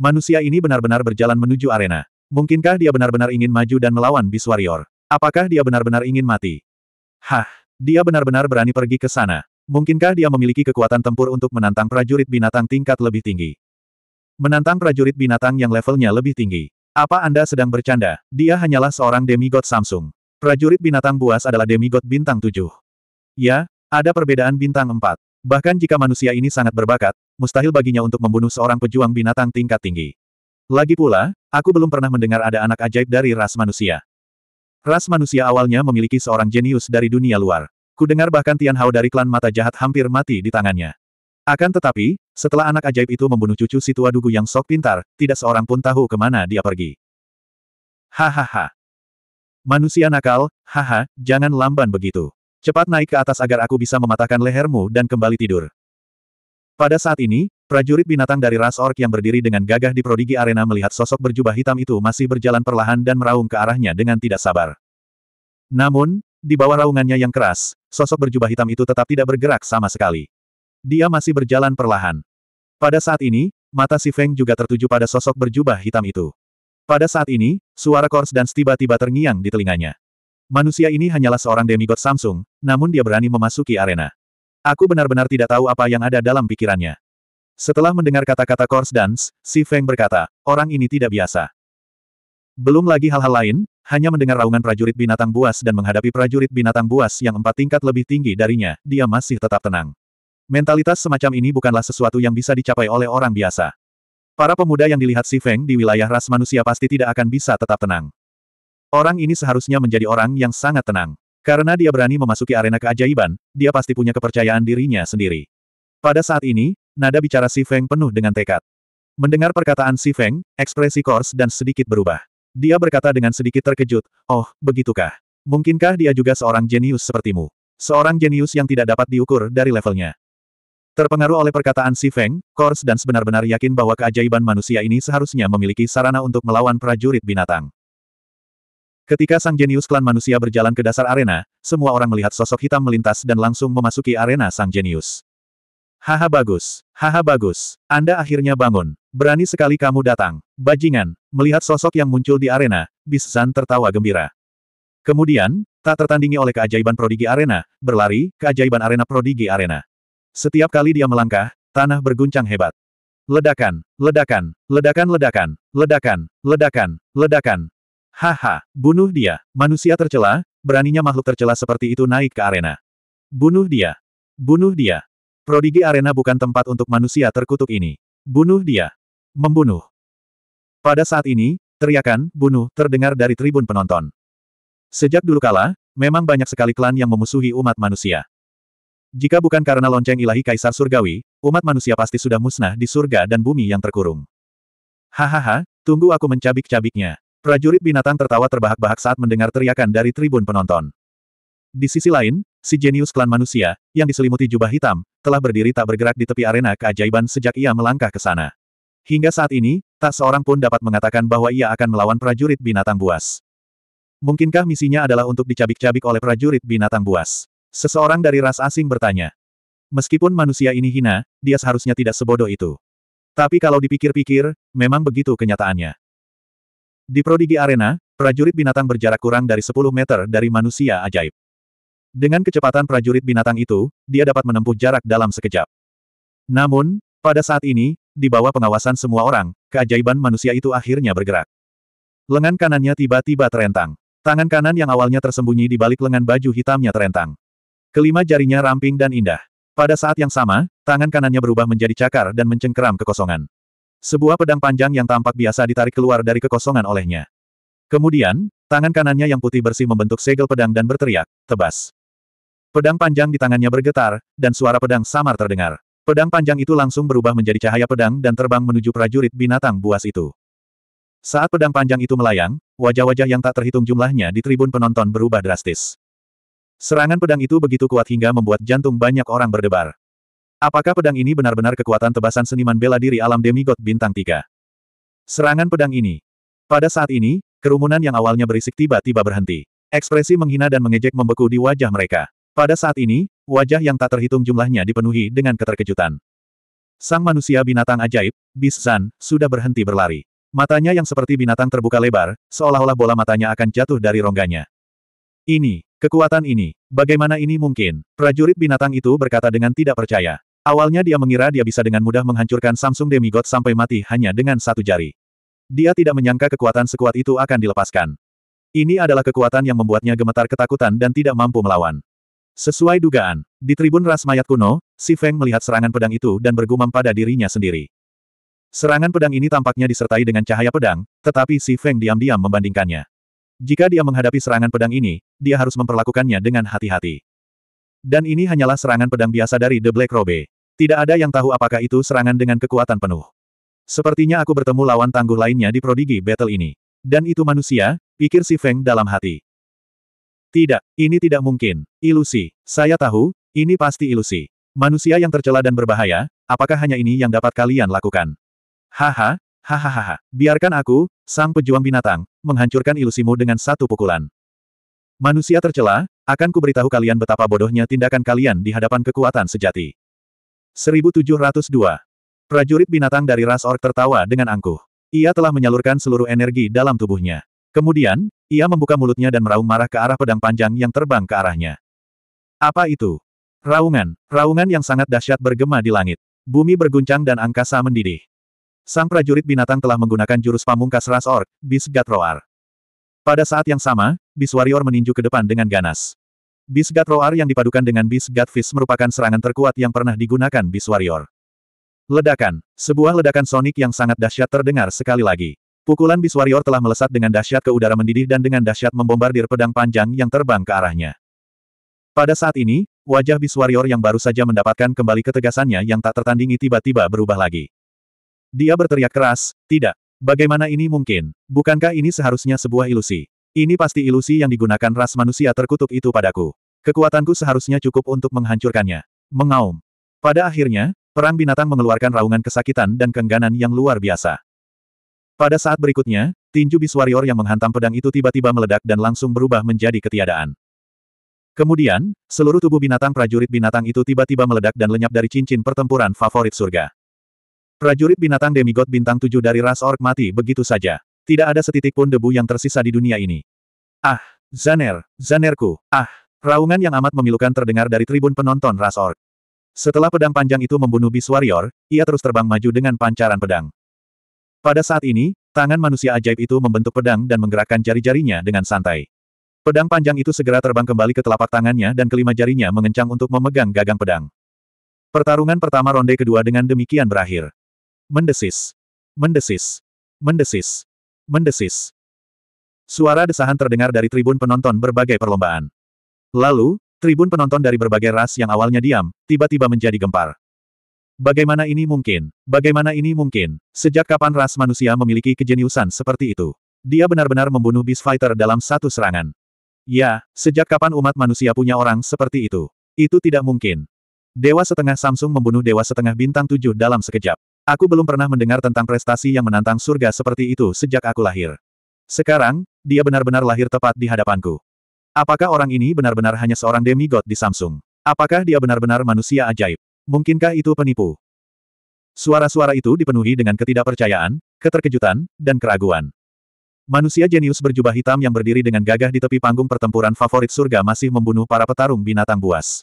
Manusia ini benar-benar berjalan menuju arena. Mungkinkah dia benar-benar ingin maju dan melawan Beast Warrior? Apakah dia benar-benar ingin mati? Hah, dia benar-benar berani pergi ke sana. Mungkinkah dia memiliki kekuatan tempur untuk menantang prajurit binatang tingkat lebih tinggi? Menantang prajurit binatang yang levelnya lebih tinggi. Apa Anda sedang bercanda? Dia hanyalah seorang demigod Samsung. Prajurit binatang buas adalah demigod bintang 7. Ya, ada perbedaan bintang 4. Bahkan jika manusia ini sangat berbakat, mustahil baginya untuk membunuh seorang pejuang binatang tingkat tinggi. Lagi pula, aku belum pernah mendengar ada anak ajaib dari ras manusia. Ras manusia awalnya memiliki seorang jenius dari dunia luar. Kudengar bahkan Tian Hao dari klan mata jahat hampir mati di tangannya. Akan tetapi, setelah anak ajaib itu membunuh cucu si tua dugu yang sok pintar, tidak seorang pun tahu kemana dia pergi. Hahaha. Manusia nakal, haha, jangan lamban begitu. Cepat naik ke atas agar aku bisa mematahkan lehermu dan kembali tidur. Pada saat ini, prajurit binatang dari ras ork yang berdiri dengan gagah di prodigi arena melihat sosok berjubah hitam itu masih berjalan perlahan dan meraung ke arahnya dengan tidak sabar. Namun, di bawah raungannya yang keras, sosok berjubah hitam itu tetap tidak bergerak sama sekali. Dia masih berjalan perlahan. Pada saat ini, mata si Feng juga tertuju pada sosok berjubah hitam itu. Pada saat ini, suara Kors dan tiba-tiba terngiang di telinganya. Manusia ini hanyalah seorang demigod Samsung, namun dia berani memasuki arena. Aku benar-benar tidak tahu apa yang ada dalam pikirannya. Setelah mendengar kata-kata Kors Dance, Si Feng berkata, orang ini tidak biasa. Belum lagi hal-hal lain, hanya mendengar raungan prajurit binatang buas dan menghadapi prajurit binatang buas yang empat tingkat lebih tinggi darinya, dia masih tetap tenang. Mentalitas semacam ini bukanlah sesuatu yang bisa dicapai oleh orang biasa. Para pemuda yang dilihat Si Feng di wilayah ras manusia pasti tidak akan bisa tetap tenang. Orang ini seharusnya menjadi orang yang sangat tenang. Karena dia berani memasuki arena keajaiban, dia pasti punya kepercayaan dirinya sendiri. Pada saat ini, nada bicara Si Feng penuh dengan tekad. Mendengar perkataan Si Feng, ekspresi Kors dan sedikit berubah. Dia berkata dengan sedikit terkejut, Oh, begitukah? Mungkinkah dia juga seorang jenius sepertimu? Seorang jenius yang tidak dapat diukur dari levelnya. Terpengaruh oleh perkataan Si Feng, Kors dan sebenar-benar yakin bahwa keajaiban manusia ini seharusnya memiliki sarana untuk melawan prajurit binatang. Ketika sang jenius klan manusia berjalan ke dasar arena, semua orang melihat sosok hitam melintas dan langsung memasuki arena sang jenius. Haha bagus, haha bagus, Anda akhirnya bangun. Berani sekali kamu datang. Bajingan, melihat sosok yang muncul di arena, Bisan tertawa gembira. Kemudian, tak tertandingi oleh keajaiban prodigi arena, berlari, keajaiban arena prodigi arena. Setiap kali dia melangkah, tanah berguncang hebat. Ledakan, ledakan, ledakan, ledakan, ledakan, ledakan, ledakan, Haha, bunuh dia. Manusia tercela, beraninya makhluk tercela seperti itu naik ke arena. Bunuh dia. Bunuh dia. Prodigi arena bukan tempat untuk manusia terkutuk ini. Bunuh dia. Membunuh. Pada saat ini, teriakan, bunuh, terdengar dari tribun penonton. Sejak dulu kala, memang banyak sekali klan yang memusuhi umat manusia. Jika bukan karena lonceng ilahi kaisar surgawi, umat manusia pasti sudah musnah di surga dan bumi yang terkurung. Hahaha, tunggu aku mencabik-cabiknya. Prajurit binatang tertawa terbahak-bahak saat mendengar teriakan dari tribun penonton. Di sisi lain, si jenius klan manusia, yang diselimuti jubah hitam, telah berdiri tak bergerak di tepi arena keajaiban sejak ia melangkah ke sana. Hingga saat ini, tak seorang pun dapat mengatakan bahwa ia akan melawan prajurit binatang buas. Mungkinkah misinya adalah untuk dicabik-cabik oleh prajurit binatang buas? Seseorang dari ras asing bertanya. Meskipun manusia ini hina, dia seharusnya tidak sebodoh itu. Tapi kalau dipikir-pikir, memang begitu kenyataannya. Di Prodigi Arena, prajurit binatang berjarak kurang dari 10 meter dari manusia ajaib. Dengan kecepatan prajurit binatang itu, dia dapat menempuh jarak dalam sekejap. Namun, pada saat ini, di bawah pengawasan semua orang, keajaiban manusia itu akhirnya bergerak. Lengan kanannya tiba-tiba terentang. Tangan kanan yang awalnya tersembunyi di balik lengan baju hitamnya terentang. Kelima jarinya ramping dan indah. Pada saat yang sama, tangan kanannya berubah menjadi cakar dan mencengkeram kekosongan. Sebuah pedang panjang yang tampak biasa ditarik keluar dari kekosongan olehnya. Kemudian, tangan kanannya yang putih bersih membentuk segel pedang dan berteriak, tebas. Pedang panjang di tangannya bergetar, dan suara pedang samar terdengar. Pedang panjang itu langsung berubah menjadi cahaya pedang dan terbang menuju prajurit binatang buas itu. Saat pedang panjang itu melayang, wajah-wajah yang tak terhitung jumlahnya di tribun penonton berubah drastis. Serangan pedang itu begitu kuat hingga membuat jantung banyak orang berdebar. Apakah pedang ini benar-benar kekuatan tebasan seniman bela diri alam demigod bintang tiga? Serangan pedang ini. Pada saat ini, kerumunan yang awalnya berisik tiba-tiba berhenti. Ekspresi menghina dan mengejek membeku di wajah mereka. Pada saat ini, wajah yang tak terhitung jumlahnya dipenuhi dengan keterkejutan. Sang manusia binatang ajaib, Bisan, sudah berhenti berlari. Matanya yang seperti binatang terbuka lebar, seolah-olah bola matanya akan jatuh dari rongganya. Ini, kekuatan ini, bagaimana ini mungkin? Prajurit binatang itu berkata dengan tidak percaya. Awalnya dia mengira dia bisa dengan mudah menghancurkan Samsung Demigod sampai mati hanya dengan satu jari. Dia tidak menyangka kekuatan sekuat itu akan dilepaskan. Ini adalah kekuatan yang membuatnya gemetar ketakutan dan tidak mampu melawan. Sesuai dugaan, di tribun ras mayat kuno, si Feng melihat serangan pedang itu dan bergumam pada dirinya sendiri. Serangan pedang ini tampaknya disertai dengan cahaya pedang, tetapi si Feng diam-diam membandingkannya. Jika dia menghadapi serangan pedang ini, dia harus memperlakukannya dengan hati-hati. Dan ini hanyalah serangan pedang biasa dari The Black Robe. Tidak ada yang tahu apakah itu serangan dengan kekuatan penuh. Sepertinya aku bertemu lawan tangguh lainnya di prodigi battle ini. Dan itu manusia, pikir si Feng dalam hati. Tidak, ini tidak mungkin. Ilusi. Saya tahu, ini pasti ilusi. Manusia yang tercela dan berbahaya, apakah hanya ini yang dapat kalian lakukan? Haha, Hahaha, biarkan aku, sang pejuang binatang, menghancurkan ilusimu dengan satu pukulan. Manusia tercela, akan kuberitahu kalian betapa bodohnya tindakan kalian di hadapan kekuatan sejati. 1702. Prajurit binatang dari ras ork tertawa dengan angkuh. Ia telah menyalurkan seluruh energi dalam tubuhnya. Kemudian, ia membuka mulutnya dan meraung marah ke arah pedang panjang yang terbang ke arahnya. Apa itu? Raungan, raungan yang sangat dahsyat bergema di langit. Bumi berguncang dan angkasa mendidih. Sang prajurit binatang telah menggunakan jurus pamungkas ras ork, Bis Gatroar. Pada saat yang sama, Biswarior meninju ke depan dengan ganas. Beast God Roar yang dipadukan dengan Beast God Fist merupakan serangan terkuat yang pernah digunakan Beast Warrior. Ledakan. Sebuah ledakan sonik yang sangat dahsyat terdengar sekali lagi. Pukulan Beast Warrior telah melesat dengan dahsyat ke udara mendidih dan dengan dahsyat membombardir pedang panjang yang terbang ke arahnya. Pada saat ini, wajah Beast Warrior yang baru saja mendapatkan kembali ketegasannya yang tak tertandingi tiba-tiba berubah lagi. Dia berteriak keras, tidak. Bagaimana ini mungkin? Bukankah ini seharusnya sebuah ilusi? Ini pasti ilusi yang digunakan ras manusia terkutuk itu padaku. Kekuatanku seharusnya cukup untuk menghancurkannya. Mengaum. Pada akhirnya, perang binatang mengeluarkan raungan kesakitan dan kengganan yang luar biasa. Pada saat berikutnya, tinju Biswarior Warrior yang menghantam pedang itu tiba-tiba meledak dan langsung berubah menjadi ketiadaan. Kemudian, seluruh tubuh binatang prajurit binatang itu tiba-tiba meledak dan lenyap dari cincin pertempuran favorit surga. Prajurit binatang demigod bintang tujuh dari ras ork mati begitu saja. Tidak ada setitik pun debu yang tersisa di dunia ini. Ah, Zaner, Zanerku, ah. Raungan yang amat memilukan terdengar dari tribun penonton Ras Setelah pedang panjang itu membunuh Beast Warrior, ia terus terbang maju dengan pancaran pedang. Pada saat ini, tangan manusia ajaib itu membentuk pedang dan menggerakkan jari-jarinya dengan santai. Pedang panjang itu segera terbang kembali ke telapak tangannya dan kelima jarinya mengencang untuk memegang gagang pedang. Pertarungan pertama ronde kedua dengan demikian berakhir. Mendesis. Mendesis. Mendesis. Mendesis. Suara desahan terdengar dari tribun penonton berbagai perlombaan. Lalu, tribun penonton dari berbagai ras yang awalnya diam, tiba-tiba menjadi gempar. Bagaimana ini mungkin? Bagaimana ini mungkin? Sejak kapan ras manusia memiliki kejeniusan seperti itu? Dia benar-benar membunuh Beast Fighter dalam satu serangan. Ya, sejak kapan umat manusia punya orang seperti itu? Itu tidak mungkin. Dewa setengah Samsung membunuh Dewa setengah bintang tujuh dalam sekejap. Aku belum pernah mendengar tentang prestasi yang menantang surga seperti itu sejak aku lahir. Sekarang, dia benar-benar lahir tepat di hadapanku. Apakah orang ini benar-benar hanya seorang demigod di Samsung? Apakah dia benar-benar manusia ajaib? Mungkinkah itu penipu? Suara-suara itu dipenuhi dengan ketidakpercayaan, keterkejutan, dan keraguan. Manusia jenius berjubah hitam yang berdiri dengan gagah di tepi panggung pertempuran favorit surga masih membunuh para petarung binatang buas.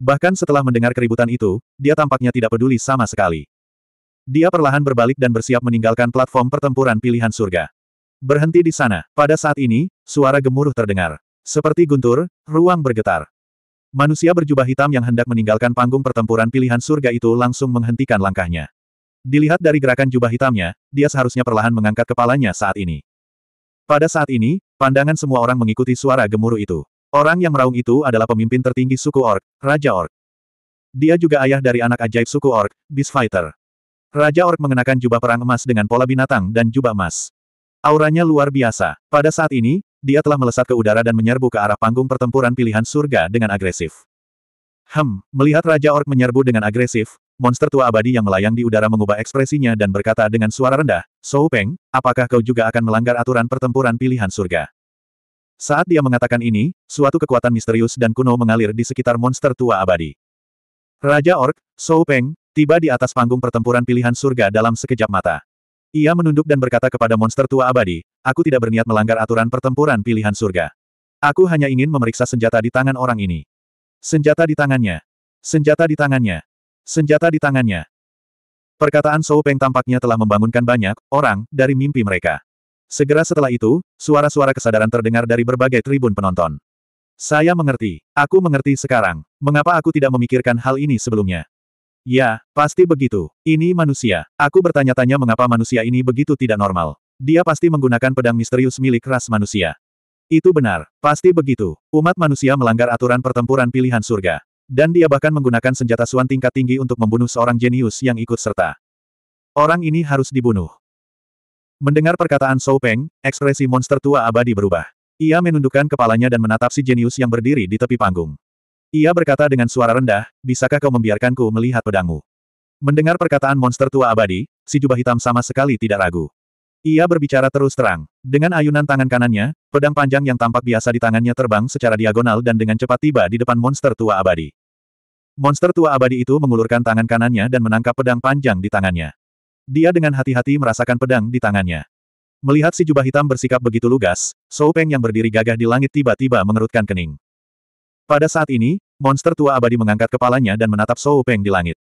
Bahkan setelah mendengar keributan itu, dia tampaknya tidak peduli sama sekali. Dia perlahan berbalik dan bersiap meninggalkan platform pertempuran pilihan surga. Berhenti di sana. Pada saat ini, suara gemuruh terdengar. Seperti guntur, ruang bergetar. Manusia berjubah hitam yang hendak meninggalkan panggung pertempuran pilihan surga itu langsung menghentikan langkahnya. Dilihat dari gerakan jubah hitamnya, dia seharusnya perlahan mengangkat kepalanya saat ini. Pada saat ini, pandangan semua orang mengikuti suara gemuruh itu. Orang yang meraung itu adalah pemimpin tertinggi suku Ork, Raja Ork. Dia juga ayah dari anak ajaib suku Ork, Beast Fighter. Raja Ork mengenakan jubah perang emas dengan pola binatang dan jubah emas. Auranya luar biasa. Pada saat ini, dia telah melesat ke udara dan menyerbu ke arah panggung pertempuran pilihan surga dengan agresif. Hem, melihat Raja Ork menyerbu dengan agresif, monster tua abadi yang melayang di udara mengubah ekspresinya dan berkata dengan suara rendah, Sou Peng, apakah kau juga akan melanggar aturan pertempuran pilihan surga? Saat dia mengatakan ini, suatu kekuatan misterius dan kuno mengalir di sekitar monster tua abadi. Raja Ork, Sou Peng, tiba di atas panggung pertempuran pilihan surga dalam sekejap mata. Ia menunduk dan berkata kepada monster tua abadi, aku tidak berniat melanggar aturan pertempuran pilihan surga. Aku hanya ingin memeriksa senjata di tangan orang ini. Senjata di tangannya. Senjata di tangannya. Senjata di tangannya. Perkataan Sou Peng tampaknya telah membangunkan banyak orang dari mimpi mereka. Segera setelah itu, suara-suara kesadaran terdengar dari berbagai tribun penonton. Saya mengerti. Aku mengerti sekarang. Mengapa aku tidak memikirkan hal ini sebelumnya? Ya, pasti begitu. Ini manusia. Aku bertanya-tanya mengapa manusia ini begitu tidak normal. Dia pasti menggunakan pedang misterius milik ras manusia. Itu benar, pasti begitu. Umat manusia melanggar aturan pertempuran pilihan surga. Dan dia bahkan menggunakan senjata suan tingkat tinggi untuk membunuh seorang jenius yang ikut serta. Orang ini harus dibunuh. Mendengar perkataan Shou Peng, ekspresi monster tua abadi berubah. Ia menundukkan kepalanya dan menatap si jenius yang berdiri di tepi panggung. Ia berkata dengan suara rendah, bisakah kau membiarkanku melihat pedangmu? Mendengar perkataan monster tua abadi, si jubah hitam sama sekali tidak ragu. Ia berbicara terus terang. Dengan ayunan tangan kanannya, pedang panjang yang tampak biasa di tangannya terbang secara diagonal dan dengan cepat tiba di depan monster tua abadi. Monster tua abadi itu mengulurkan tangan kanannya dan menangkap pedang panjang di tangannya. Dia dengan hati-hati merasakan pedang di tangannya. Melihat si jubah hitam bersikap begitu lugas, Sou Peng yang berdiri gagah di langit tiba-tiba mengerutkan kening. Pada saat ini, monster tua abadi mengangkat kepalanya dan menatap Sou Peng di langit.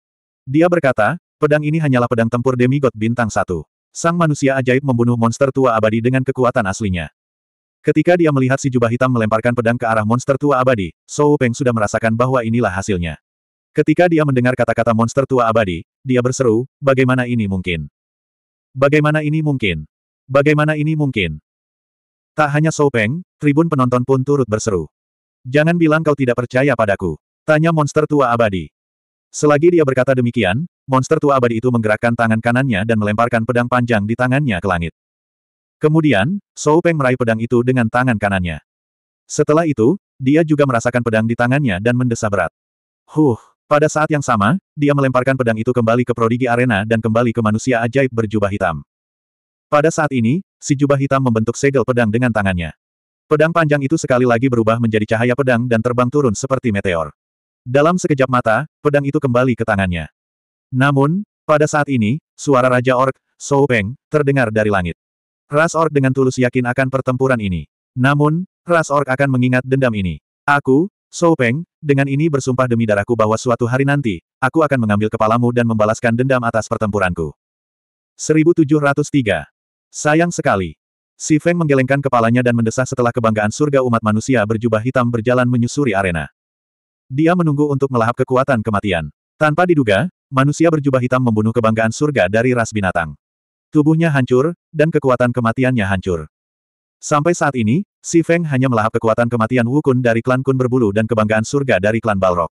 Dia berkata, pedang ini hanyalah pedang tempur demigod bintang satu. Sang manusia ajaib membunuh monster tua abadi dengan kekuatan aslinya. Ketika dia melihat si jubah hitam melemparkan pedang ke arah monster tua abadi, Sou Peng sudah merasakan bahwa inilah hasilnya. Ketika dia mendengar kata-kata monster tua abadi, dia berseru, bagaimana ini mungkin? Bagaimana ini mungkin? Bagaimana ini mungkin? Tak hanya Sou Peng, tribun penonton pun turut berseru. Jangan bilang kau tidak percaya padaku. Tanya monster tua abadi. Selagi dia berkata demikian, monster tua abadi itu menggerakkan tangan kanannya dan melemparkan pedang panjang di tangannya ke langit. Kemudian, Sou Peng meraih pedang itu dengan tangan kanannya. Setelah itu, dia juga merasakan pedang di tangannya dan mendesah berat. Huh, pada saat yang sama, dia melemparkan pedang itu kembali ke prodigi arena dan kembali ke manusia ajaib berjubah hitam. Pada saat ini, si jubah hitam membentuk segel pedang dengan tangannya. Pedang panjang itu sekali lagi berubah menjadi cahaya pedang dan terbang turun seperti meteor. Dalam sekejap mata, pedang itu kembali ke tangannya. Namun, pada saat ini, suara Raja Ork, Sou Peng, terdengar dari langit. Ras Ork dengan tulus yakin akan pertempuran ini. Namun, Ras Ork akan mengingat dendam ini. Aku, Sou Peng, dengan ini bersumpah demi darahku bahwa suatu hari nanti, aku akan mengambil kepalamu dan membalaskan dendam atas pertempuranku. 1703. Sayang sekali, Si Feng menggelengkan kepalanya dan mendesah setelah kebanggaan surga umat manusia berjubah hitam berjalan menyusuri arena. Dia menunggu untuk melahap kekuatan kematian. Tanpa diduga, manusia berjubah hitam membunuh kebanggaan surga dari ras binatang. Tubuhnya hancur, dan kekuatan kematiannya hancur. Sampai saat ini, Si Feng hanya melahap kekuatan kematian Wukun dari klan Kun berbulu dan kebanggaan surga dari klan Balrog.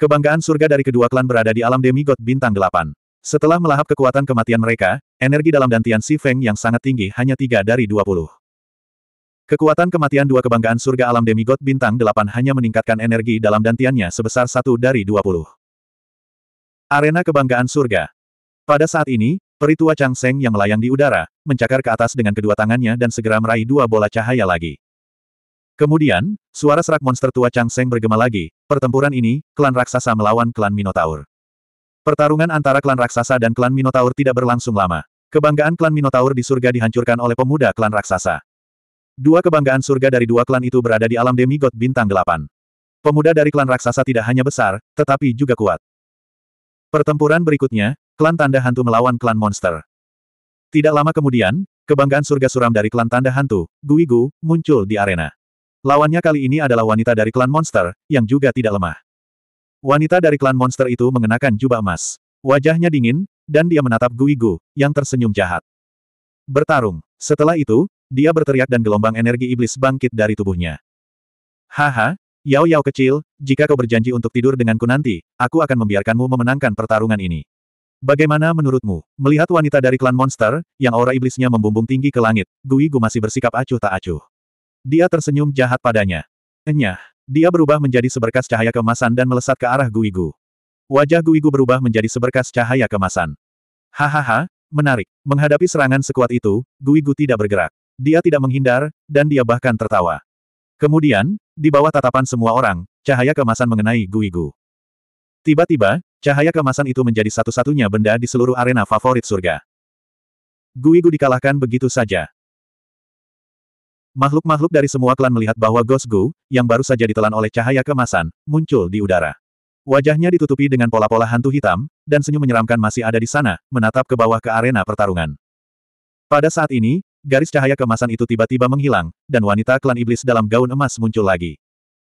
Kebanggaan surga dari kedua klan berada di alam demigod bintang delapan. Setelah melahap kekuatan kematian mereka, energi dalam dantian Si Feng yang sangat tinggi hanya tiga dari dua puluh. Kekuatan kematian dua kebanggaan surga alam demigod bintang delapan hanya meningkatkan energi dalam dantiannya sebesar satu dari dua puluh. Arena kebanggaan surga. Pada saat ini, peritua Chang Seng yang melayang di udara, mencakar ke atas dengan kedua tangannya dan segera meraih dua bola cahaya lagi. Kemudian, suara serak monster tua Chang Seng bergema lagi, pertempuran ini, klan raksasa melawan klan Minotaur. Pertarungan antara klan raksasa dan klan Minotaur tidak berlangsung lama. Kebanggaan klan Minotaur di surga dihancurkan oleh pemuda klan raksasa. Dua kebanggaan surga dari dua klan itu berada di alam demigod bintang delapan. Pemuda dari klan raksasa tidak hanya besar, tetapi juga kuat. Pertempuran berikutnya, klan tanda hantu melawan klan monster. Tidak lama kemudian, kebanggaan surga suram dari klan tanda hantu, Guigu, muncul di arena. Lawannya kali ini adalah wanita dari klan monster, yang juga tidak lemah. Wanita dari klan monster itu mengenakan jubah emas. Wajahnya dingin, dan dia menatap Gui Gu, yang tersenyum jahat. Bertarung. Setelah itu, dia berteriak dan gelombang energi iblis bangkit dari tubuhnya. Haha, Yao Yao kecil, jika kau berjanji untuk tidur denganku nanti, aku akan membiarkanmu memenangkan pertarungan ini. Bagaimana menurutmu? Melihat wanita dari klan monster, yang aura iblisnya membumbung tinggi ke langit, Gui Gu masih bersikap acuh tak acuh. Dia tersenyum jahat padanya. Enyah. Dia berubah menjadi seberkas cahaya kemasan dan melesat ke arah Guigu. Wajah Guigu berubah menjadi seberkas cahaya kemasan. Hahaha, menarik. Menghadapi serangan sekuat itu, Guigu tidak bergerak. Dia tidak menghindar, dan dia bahkan tertawa. Kemudian, di bawah tatapan semua orang, cahaya kemasan mengenai Guigu. Tiba-tiba, cahaya kemasan itu menjadi satu-satunya benda di seluruh arena favorit surga. Guigu dikalahkan begitu saja. Makhluk-makhluk dari semua klan melihat bahwa Ghost Gu, yang baru saja ditelan oleh cahaya kemasan, muncul di udara. Wajahnya ditutupi dengan pola-pola hantu hitam, dan senyum menyeramkan masih ada di sana, menatap ke bawah ke arena pertarungan. Pada saat ini, garis cahaya kemasan itu tiba-tiba menghilang, dan wanita klan iblis dalam gaun emas muncul lagi.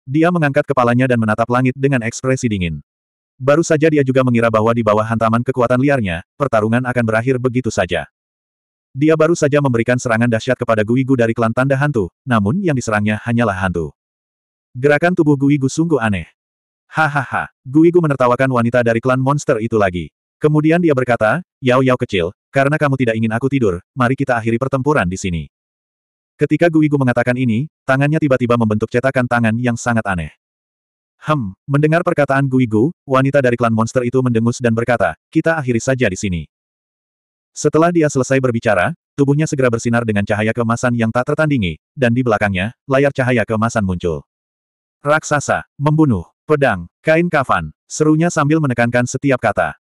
Dia mengangkat kepalanya dan menatap langit dengan ekspresi dingin. Baru saja dia juga mengira bahwa di bawah hantaman kekuatan liarnya, pertarungan akan berakhir begitu saja. Dia baru saja memberikan serangan dahsyat kepada Guigu dari klan tanda hantu, namun yang diserangnya hanyalah hantu. Gerakan tubuh Guigu sungguh aneh. Hahaha, Guigu menertawakan wanita dari klan monster itu lagi. Kemudian dia berkata, Yao Yao kecil, karena kamu tidak ingin aku tidur, mari kita akhiri pertempuran di sini. Ketika Guigu mengatakan ini, tangannya tiba-tiba membentuk cetakan tangan yang sangat aneh. Hem, mendengar perkataan Guigu, wanita dari klan monster itu mendengus dan berkata, kita akhiri saja di sini. Setelah dia selesai berbicara, tubuhnya segera bersinar dengan cahaya kemasan yang tak tertandingi, dan di belakangnya, layar cahaya kemasan muncul. Raksasa, membunuh, pedang, kain kafan, serunya sambil menekankan setiap kata.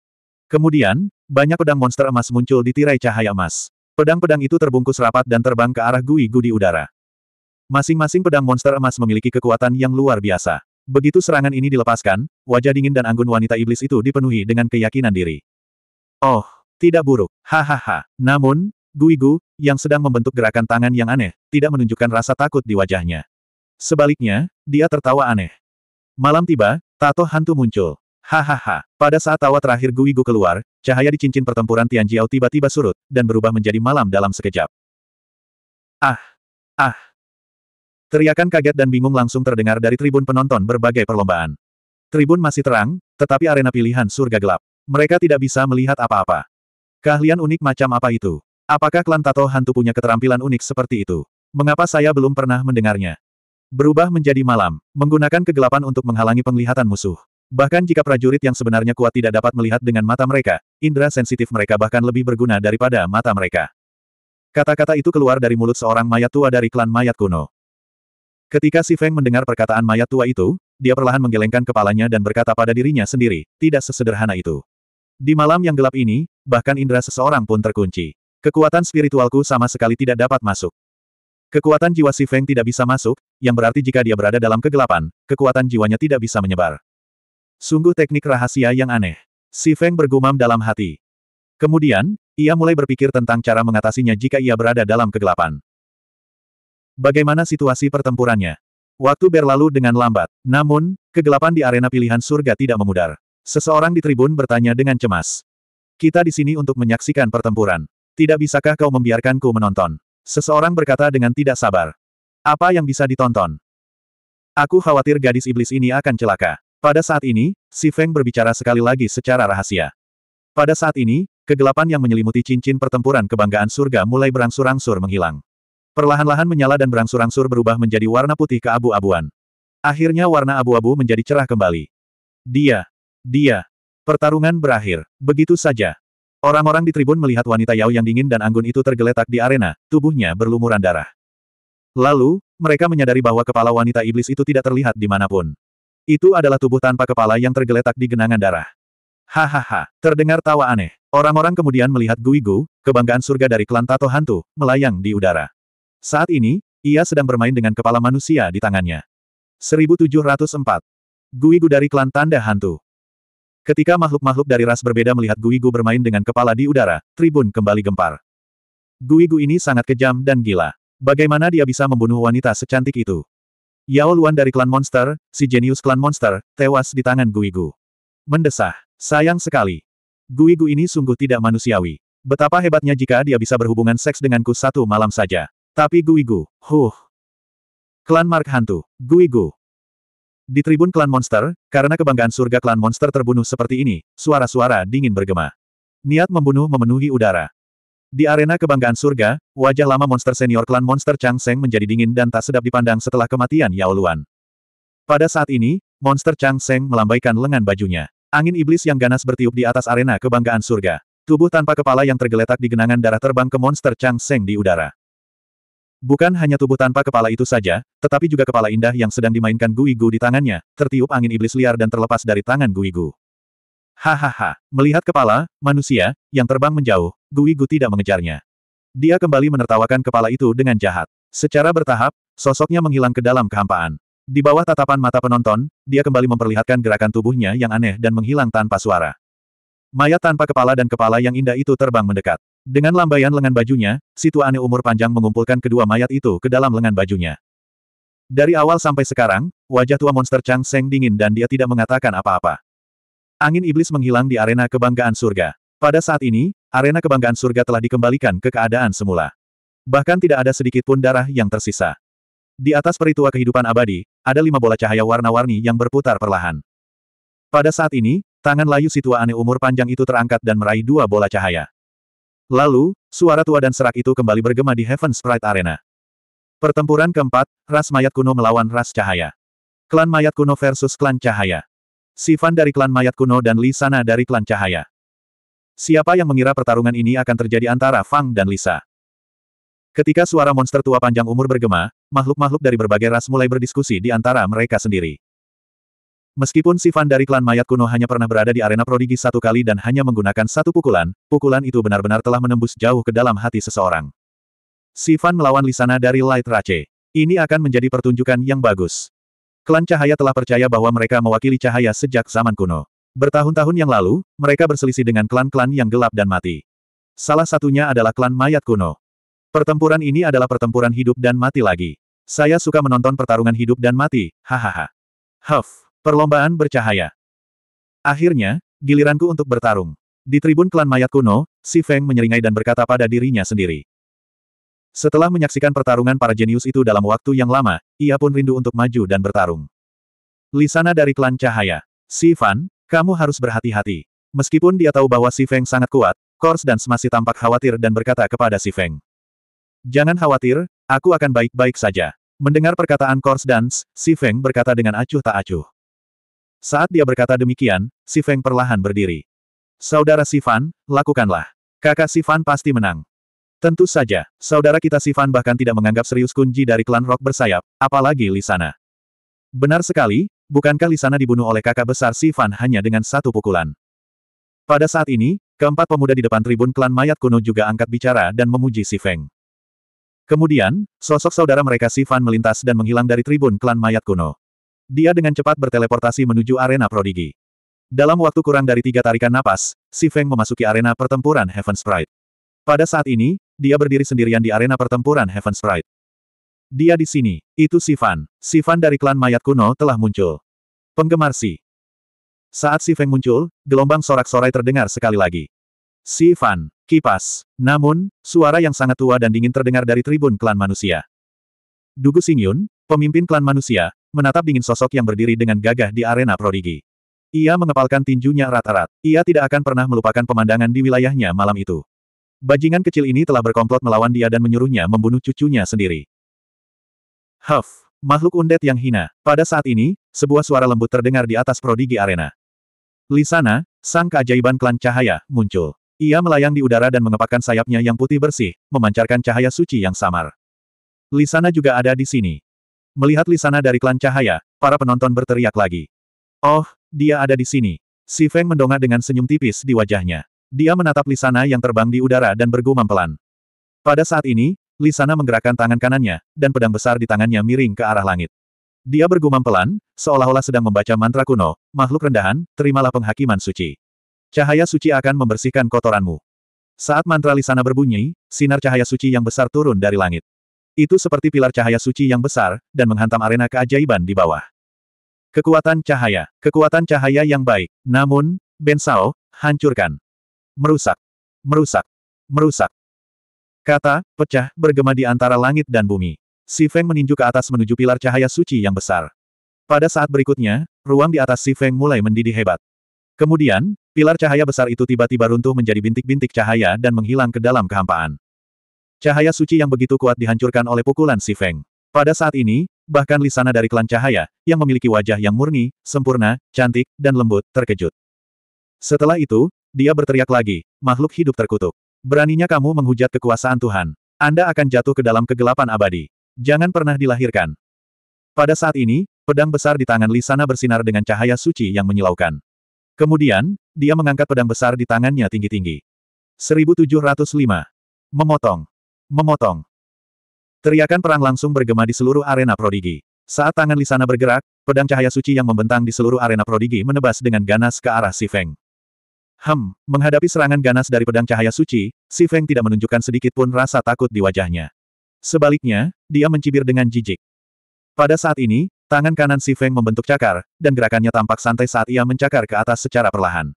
Kemudian, banyak pedang monster emas muncul di tirai cahaya emas. Pedang-pedang itu terbungkus rapat dan terbang ke arah gui-gu di udara. Masing-masing pedang monster emas memiliki kekuatan yang luar biasa. Begitu serangan ini dilepaskan, wajah dingin dan anggun wanita iblis itu dipenuhi dengan keyakinan diri. Oh, tidak buruk, hahaha. Namun, Guigu, yang sedang membentuk gerakan tangan yang aneh, tidak menunjukkan rasa takut di wajahnya. Sebaliknya, dia tertawa aneh. Malam tiba, tato hantu muncul. Hahaha. Pada saat tawa terakhir Guigu keluar, cahaya di cincin pertempuran Tianjiao tiba-tiba surut, dan berubah menjadi malam dalam sekejap. Ah! Ah! Teriakan kaget dan bingung langsung terdengar dari tribun penonton berbagai perlombaan. Tribun masih terang, tetapi arena pilihan surga gelap. Mereka tidak bisa melihat apa-apa. Keahlian unik macam apa itu? Apakah klan Tato Hantu punya keterampilan unik seperti itu? Mengapa saya belum pernah mendengarnya? Berubah menjadi malam, menggunakan kegelapan untuk menghalangi penglihatan musuh. Bahkan jika prajurit yang sebenarnya kuat tidak dapat melihat dengan mata mereka, indera sensitif mereka bahkan lebih berguna daripada mata mereka. Kata-kata itu keluar dari mulut seorang mayat tua dari klan mayat kuno. Ketika Si Feng mendengar perkataan mayat tua itu, dia perlahan menggelengkan kepalanya dan berkata pada dirinya sendiri, tidak sesederhana itu. Di malam yang gelap ini, bahkan indera seseorang pun terkunci. Kekuatan spiritualku sama sekali tidak dapat masuk. Kekuatan jiwa Si Feng tidak bisa masuk, yang berarti jika dia berada dalam kegelapan, kekuatan jiwanya tidak bisa menyebar. Sungguh teknik rahasia yang aneh. Si Feng bergumam dalam hati. Kemudian, ia mulai berpikir tentang cara mengatasinya jika ia berada dalam kegelapan. Bagaimana situasi pertempurannya? Waktu berlalu dengan lambat, namun, kegelapan di arena pilihan surga tidak memudar. Seseorang di tribun bertanya dengan cemas. Kita di sini untuk menyaksikan pertempuran. Tidak bisakah kau membiarkanku menonton? Seseorang berkata dengan tidak sabar. Apa yang bisa ditonton? Aku khawatir gadis iblis ini akan celaka. Pada saat ini, Si Feng berbicara sekali lagi secara rahasia. Pada saat ini, kegelapan yang menyelimuti cincin pertempuran kebanggaan surga mulai berangsur-angsur menghilang. Perlahan-lahan menyala dan berangsur-angsur berubah menjadi warna putih keabu-abuan. Akhirnya warna abu-abu menjadi cerah kembali. Dia. Dia. Pertarungan berakhir. Begitu saja. Orang-orang di tribun melihat wanita Yao yang dingin dan anggun itu tergeletak di arena, tubuhnya berlumuran darah. Lalu, mereka menyadari bahwa kepala wanita iblis itu tidak terlihat di dimanapun. Itu adalah tubuh tanpa kepala yang tergeletak di genangan darah. Hahaha, terdengar tawa aneh. Orang-orang kemudian melihat Guigu, kebanggaan surga dari klan Tato Hantu, melayang di udara. Saat ini, ia sedang bermain dengan kepala manusia di tangannya. 1704. Guigu dari klan Tanda Hantu. Ketika makhluk-makhluk dari ras berbeda melihat Guigu bermain dengan kepala di udara, tribun kembali gempar. Guigu ini sangat kejam dan gila. Bagaimana dia bisa membunuh wanita secantik itu? Yao Luan dari klan monster, si jenius klan monster, tewas di tangan Guigu. Mendesah. Sayang sekali. Guigu ini sungguh tidak manusiawi. Betapa hebatnya jika dia bisa berhubungan seks denganku satu malam saja. Tapi Guigu, huh. Klan Mark Hantu, Guigu, di tribun klan monster, karena kebanggaan surga klan monster terbunuh seperti ini, suara-suara dingin bergema. Niat membunuh memenuhi udara. Di arena kebanggaan surga, wajah lama monster senior klan monster Chang Seng menjadi dingin dan tak sedap dipandang setelah kematian Yao Luan. Pada saat ini, monster Chang Seng melambaikan lengan bajunya. Angin iblis yang ganas bertiup di atas arena kebanggaan surga. Tubuh tanpa kepala yang tergeletak di genangan darah terbang ke monster Chang Seng di udara. Bukan hanya tubuh tanpa kepala itu saja, tetapi juga kepala indah yang sedang dimainkan Guigu di tangannya, tertiup angin iblis liar dan terlepas dari tangan Guigu. Hahaha, melihat kepala, manusia, yang terbang menjauh, Guigu tidak mengejarnya. Dia kembali menertawakan kepala itu dengan jahat. Secara bertahap, sosoknya menghilang ke dalam kehampaan. Di bawah tatapan mata penonton, dia kembali memperlihatkan gerakan tubuhnya yang aneh dan menghilang tanpa suara. Mayat tanpa kepala dan kepala yang indah itu terbang mendekat. Dengan lambaian lengan bajunya, si aneh umur panjang mengumpulkan kedua mayat itu ke dalam lengan bajunya. Dari awal sampai sekarang, wajah tua monster Chang Seng dingin dan dia tidak mengatakan apa-apa. Angin iblis menghilang di arena kebanggaan surga. Pada saat ini, arena kebanggaan surga telah dikembalikan ke keadaan semula. Bahkan tidak ada sedikit pun darah yang tersisa. Di atas peritua kehidupan abadi, ada lima bola cahaya warna-warni yang berputar perlahan. Pada saat ini, tangan layu si tua aneh umur panjang itu terangkat dan meraih dua bola cahaya. Lalu, suara tua dan serak itu kembali bergema di Heaven Sprite Arena. Pertempuran keempat, ras mayat kuno melawan ras cahaya. Klan mayat kuno versus klan cahaya. Sivan dari klan mayat kuno dan Lisana dari klan cahaya. Siapa yang mengira pertarungan ini akan terjadi antara Fang dan Lisa? Ketika suara monster tua panjang umur bergema, makhluk-makhluk dari berbagai ras mulai berdiskusi di antara mereka sendiri. Meskipun Sivan dari klan mayat kuno hanya pernah berada di arena prodigi satu kali dan hanya menggunakan satu pukulan, pukulan itu benar-benar telah menembus jauh ke dalam hati seseorang. Sivan melawan Lisana dari Light Rache. Ini akan menjadi pertunjukan yang bagus. Klan Cahaya telah percaya bahwa mereka mewakili cahaya sejak zaman kuno. Bertahun-tahun yang lalu, mereka berselisih dengan klan-klan yang gelap dan mati. Salah satunya adalah klan mayat kuno. Pertempuran ini adalah pertempuran hidup dan mati lagi. Saya suka menonton pertarungan hidup dan mati, hahaha. Huff. Perlombaan bercahaya. Akhirnya, giliranku untuk bertarung. Di tribun klan mayat kuno, si Feng menyeringai dan berkata pada dirinya sendiri. Setelah menyaksikan pertarungan para jenius itu dalam waktu yang lama, ia pun rindu untuk maju dan bertarung. Lisana dari klan cahaya. Si Fan, kamu harus berhati-hati. Meskipun dia tahu bahwa si Feng sangat kuat, Kors dan Smasi tampak khawatir dan berkata kepada si Feng. Jangan khawatir, aku akan baik-baik saja. Mendengar perkataan Kors dan si Feng berkata dengan acuh tak acuh. Saat dia berkata demikian, si Feng perlahan berdiri. Saudara Sifan, lakukanlah. Kakak Sifan pasti menang. Tentu saja, saudara kita Sifan bahkan tidak menganggap serius kunci dari klan Rock bersayap, apalagi Lisana. Benar sekali, bukankah Lisana dibunuh oleh kakak besar Sifan hanya dengan satu pukulan? Pada saat ini, keempat pemuda di depan tribun klan mayat kuno juga angkat bicara dan memuji si Feng. Kemudian, sosok saudara mereka Sifan melintas dan menghilang dari tribun klan mayat kuno. Dia dengan cepat berteleportasi menuju arena prodigi. Dalam waktu kurang dari tiga tarikan napas, Si Feng memasuki arena pertempuran Heaven Sprite. Pada saat ini, dia berdiri sendirian di arena pertempuran Heaven Sprite. Dia di sini, itu Si Fan. Si Fan dari klan mayat kuno telah muncul. Penggemar Si. Saat Si Feng muncul, gelombang sorak-sorai terdengar sekali lagi. Si Fan, kipas. Namun, suara yang sangat tua dan dingin terdengar dari tribun klan manusia. Dugu Singyun, pemimpin klan manusia, menatap dingin sosok yang berdiri dengan gagah di arena prodigi. Ia mengepalkan tinjunya rata-rat. Ia tidak akan pernah melupakan pemandangan di wilayahnya malam itu. Bajingan kecil ini telah berkomplot melawan dia dan menyuruhnya membunuh cucunya sendiri. Huff, makhluk undet yang hina. Pada saat ini, sebuah suara lembut terdengar di atas prodigi arena. Lisana, sang keajaiban klan cahaya, muncul. Ia melayang di udara dan mengepakkan sayapnya yang putih bersih, memancarkan cahaya suci yang samar. Lisana juga ada di sini. Melihat Lisana dari klan cahaya, para penonton berteriak lagi. Oh, dia ada di sini. Si Feng mendongak dengan senyum tipis di wajahnya. Dia menatap Lisana yang terbang di udara dan bergumam pelan. Pada saat ini, Lisana menggerakkan tangan kanannya, dan pedang besar di tangannya miring ke arah langit. Dia bergumam pelan, seolah-olah sedang membaca mantra kuno, makhluk rendahan, terimalah penghakiman suci. Cahaya suci akan membersihkan kotoranmu. Saat mantra Lisana berbunyi, sinar cahaya suci yang besar turun dari langit. Itu seperti pilar cahaya suci yang besar, dan menghantam arena keajaiban di bawah. Kekuatan cahaya. Kekuatan cahaya yang baik. Namun, Ben Bensao, hancurkan. Merusak. Merusak. Merusak. Kata, pecah, bergema di antara langit dan bumi. Si Feng meninju ke atas menuju pilar cahaya suci yang besar. Pada saat berikutnya, ruang di atas Si Feng mulai mendidih hebat. Kemudian, pilar cahaya besar itu tiba-tiba runtuh menjadi bintik-bintik cahaya dan menghilang ke dalam kehampaan. Cahaya suci yang begitu kuat dihancurkan oleh pukulan si Feng. Pada saat ini, bahkan Lisana dari klan cahaya, yang memiliki wajah yang murni, sempurna, cantik, dan lembut, terkejut. Setelah itu, dia berteriak lagi, makhluk hidup terkutuk. Beraninya kamu menghujat kekuasaan Tuhan. Anda akan jatuh ke dalam kegelapan abadi. Jangan pernah dilahirkan. Pada saat ini, pedang besar di tangan Lisana bersinar dengan cahaya suci yang menyilaukan. Kemudian, dia mengangkat pedang besar di tangannya tinggi-tinggi. 1705. Memotong. Memotong. Teriakan perang langsung bergema di seluruh arena prodigi. Saat tangan Lisana bergerak, pedang cahaya suci yang membentang di seluruh arena prodigi menebas dengan ganas ke arah Si Feng. Hem, menghadapi serangan ganas dari pedang cahaya suci, Si Feng tidak menunjukkan sedikit pun rasa takut di wajahnya. Sebaliknya, dia mencibir dengan jijik. Pada saat ini, tangan kanan Si Feng membentuk cakar, dan gerakannya tampak santai saat ia mencakar ke atas secara perlahan.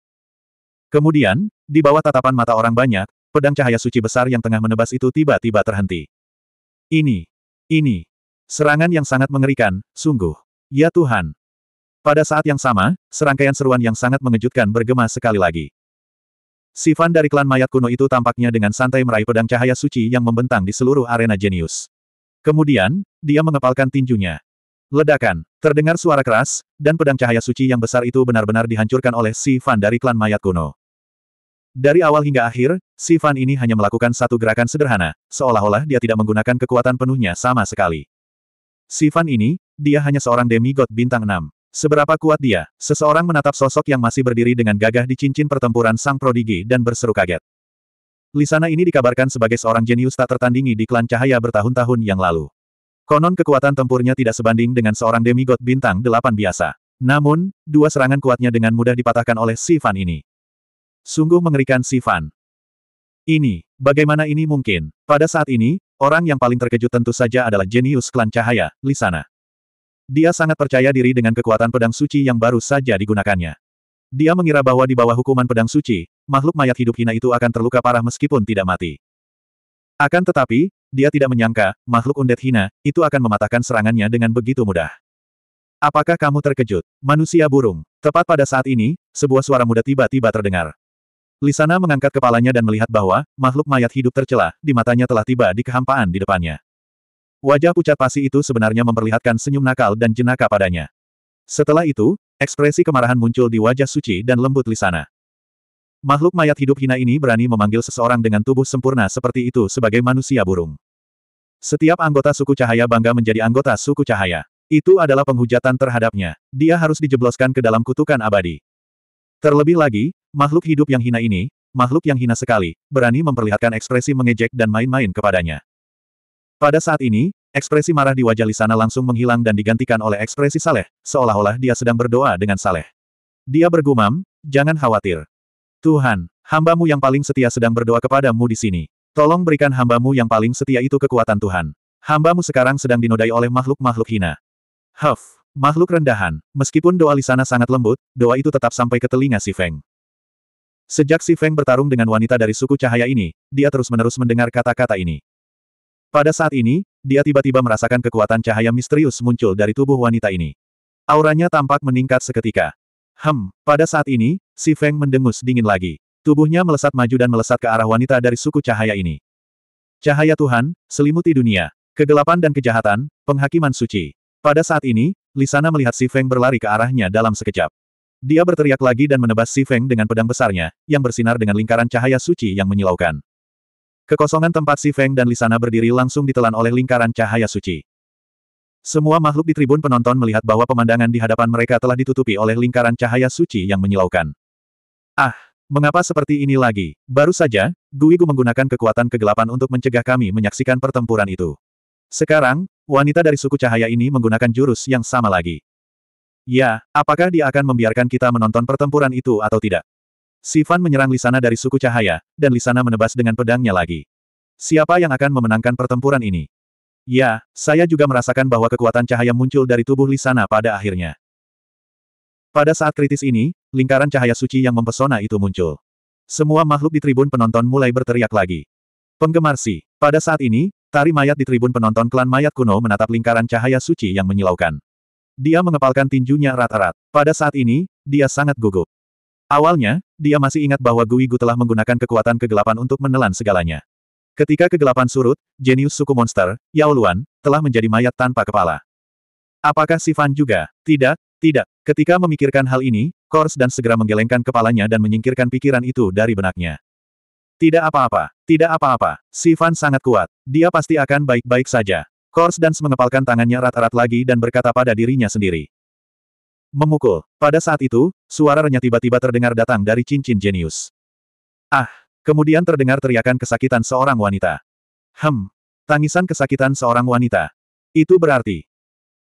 Kemudian, di bawah tatapan mata orang banyak, Pedang cahaya suci besar yang tengah menebas itu tiba-tiba terhenti. Ini, ini, serangan yang sangat mengerikan, sungguh. Ya Tuhan. Pada saat yang sama, serangkaian seruan yang sangat mengejutkan bergema sekali lagi. Sifan dari klan mayat kuno itu tampaknya dengan santai meraih pedang cahaya suci yang membentang di seluruh arena jenius. Kemudian, dia mengepalkan tinjunya. Ledakan, terdengar suara keras, dan pedang cahaya suci yang besar itu benar-benar dihancurkan oleh Sifan dari klan mayat kuno. Dari awal hingga akhir, si ini hanya melakukan satu gerakan sederhana, seolah-olah dia tidak menggunakan kekuatan penuhnya sama sekali. Si ini, dia hanya seorang demigod bintang 6. Seberapa kuat dia? Seseorang menatap sosok yang masih berdiri dengan gagah di cincin pertempuran sang prodigi dan berseru kaget. Lisana ini dikabarkan sebagai seorang jenius tak tertandingi di klan cahaya bertahun-tahun yang lalu. Konon kekuatan tempurnya tidak sebanding dengan seorang demigod bintang delapan biasa. Namun, dua serangan kuatnya dengan mudah dipatahkan oleh Sivan ini. Sungguh mengerikan si Ini, bagaimana ini mungkin? Pada saat ini, orang yang paling terkejut tentu saja adalah jenius klan cahaya, Lisana. Dia sangat percaya diri dengan kekuatan pedang suci yang baru saja digunakannya. Dia mengira bahwa di bawah hukuman pedang suci, makhluk mayat hidup hina itu akan terluka parah meskipun tidak mati. Akan tetapi, dia tidak menyangka, makhluk undet hina, itu akan mematahkan serangannya dengan begitu mudah. Apakah kamu terkejut? Manusia burung. Tepat pada saat ini, sebuah suara muda tiba-tiba terdengar. Lisana mengangkat kepalanya dan melihat bahwa, makhluk mayat hidup tercela, di matanya telah tiba di kehampaan di depannya. Wajah pucat pasi itu sebenarnya memperlihatkan senyum nakal dan jenaka padanya. Setelah itu, ekspresi kemarahan muncul di wajah suci dan lembut Lisana. Makhluk mayat hidup hina ini berani memanggil seseorang dengan tubuh sempurna seperti itu sebagai manusia burung. Setiap anggota suku cahaya bangga menjadi anggota suku cahaya. Itu adalah penghujatan terhadapnya. Dia harus dijebloskan ke dalam kutukan abadi. Terlebih lagi, Makhluk hidup yang hina ini, makhluk yang hina sekali, berani memperlihatkan ekspresi mengejek dan main-main kepadanya. Pada saat ini, ekspresi marah di wajah Lisana langsung menghilang dan digantikan oleh ekspresi Saleh, seolah-olah dia sedang berdoa dengan Saleh. Dia bergumam, jangan khawatir. Tuhan, hambamu yang paling setia sedang berdoa kepadamu di sini. Tolong berikan hambamu yang paling setia itu kekuatan Tuhan. Hambamu sekarang sedang dinodai oleh makhluk-makhluk hina. Huff, makhluk rendahan. Meskipun doa Lisana sangat lembut, doa itu tetap sampai ke telinga si Feng. Sejak Si Feng bertarung dengan wanita dari suku cahaya ini, dia terus-menerus mendengar kata-kata ini. Pada saat ini, dia tiba-tiba merasakan kekuatan cahaya misterius muncul dari tubuh wanita ini. Auranya tampak meningkat seketika. Hem, pada saat ini, Si Feng mendengus dingin lagi. Tubuhnya melesat maju dan melesat ke arah wanita dari suku cahaya ini. Cahaya Tuhan, selimuti dunia. Kegelapan dan kejahatan, penghakiman suci. Pada saat ini, Lisana melihat Si Feng berlari ke arahnya dalam sekejap. Dia berteriak lagi dan menebas Si Feng dengan pedang besarnya, yang bersinar dengan lingkaran cahaya suci yang menyilaukan. Kekosongan tempat Si Feng dan Lisana berdiri langsung ditelan oleh lingkaran cahaya suci. Semua makhluk di tribun penonton melihat bahwa pemandangan di hadapan mereka telah ditutupi oleh lingkaran cahaya suci yang menyilaukan. Ah, mengapa seperti ini lagi? Baru saja, Guigu menggunakan kekuatan kegelapan untuk mencegah kami menyaksikan pertempuran itu. Sekarang, wanita dari suku cahaya ini menggunakan jurus yang sama lagi. Ya, apakah dia akan membiarkan kita menonton pertempuran itu atau tidak? Sifan menyerang Lisana dari suku cahaya, dan Lisana menebas dengan pedangnya lagi. Siapa yang akan memenangkan pertempuran ini? Ya, saya juga merasakan bahwa kekuatan cahaya muncul dari tubuh Lisana pada akhirnya. Pada saat kritis ini, lingkaran cahaya suci yang mempesona itu muncul. Semua makhluk di tribun penonton mulai berteriak lagi. Penggemar si, pada saat ini, tari mayat di tribun penonton klan mayat kuno menatap lingkaran cahaya suci yang menyilaukan. Dia mengepalkan tinjunya erat-erat. Pada saat ini, dia sangat gugup. Awalnya, dia masih ingat bahwa Gui Gu telah menggunakan kekuatan kegelapan untuk menelan segalanya. Ketika kegelapan surut, jenius suku monster, Yao Luan, telah menjadi mayat tanpa kepala. Apakah Sifan juga? Tidak, tidak. Ketika memikirkan hal ini, Kors dan segera menggelengkan kepalanya dan menyingkirkan pikiran itu dari benaknya. Tidak apa-apa, tidak apa-apa. Sifan sangat kuat. Dia pasti akan baik-baik saja. Kors dan mengepalkan tangannya rat-rat lagi dan berkata pada dirinya sendiri. Memukul. Pada saat itu, suara renyah tiba-tiba terdengar datang dari cincin jenius. Ah! Kemudian terdengar teriakan kesakitan seorang wanita. Hem! Tangisan kesakitan seorang wanita. Itu berarti.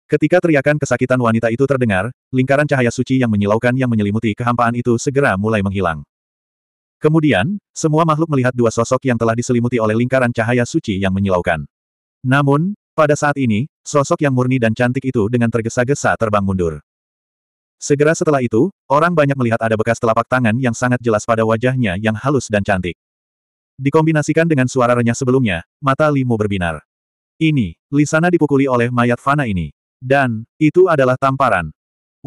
Ketika teriakan kesakitan wanita itu terdengar, lingkaran cahaya suci yang menyilaukan yang menyelimuti kehampaan itu segera mulai menghilang. Kemudian, semua makhluk melihat dua sosok yang telah diselimuti oleh lingkaran cahaya suci yang menyilaukan. Namun, pada saat ini, sosok yang murni dan cantik itu dengan tergesa-gesa terbang mundur. Segera setelah itu, orang banyak melihat ada bekas telapak tangan yang sangat jelas pada wajahnya yang halus dan cantik. Dikombinasikan dengan suara renyah sebelumnya, mata Limu berbinar. Ini, Lisana dipukuli oleh mayat Fana ini. Dan, itu adalah tamparan.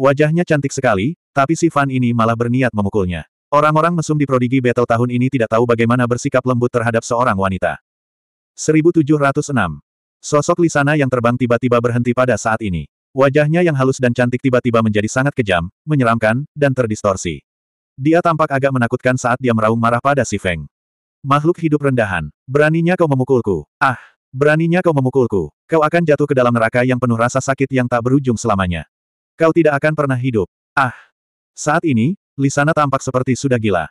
Wajahnya cantik sekali, tapi si Fan ini malah berniat memukulnya. Orang-orang mesum di Prodigi Battle tahun ini tidak tahu bagaimana bersikap lembut terhadap seorang wanita. 1706 Sosok Lisana yang terbang tiba-tiba berhenti pada saat ini. Wajahnya yang halus dan cantik tiba-tiba menjadi sangat kejam, menyeramkan, dan terdistorsi. Dia tampak agak menakutkan saat dia meraung marah pada si Feng. Makhluk hidup rendahan, beraninya kau memukulku. Ah, beraninya kau memukulku. Kau akan jatuh ke dalam neraka yang penuh rasa sakit yang tak berujung selamanya. Kau tidak akan pernah hidup. Ah. Saat ini, Lisana tampak seperti sudah gila.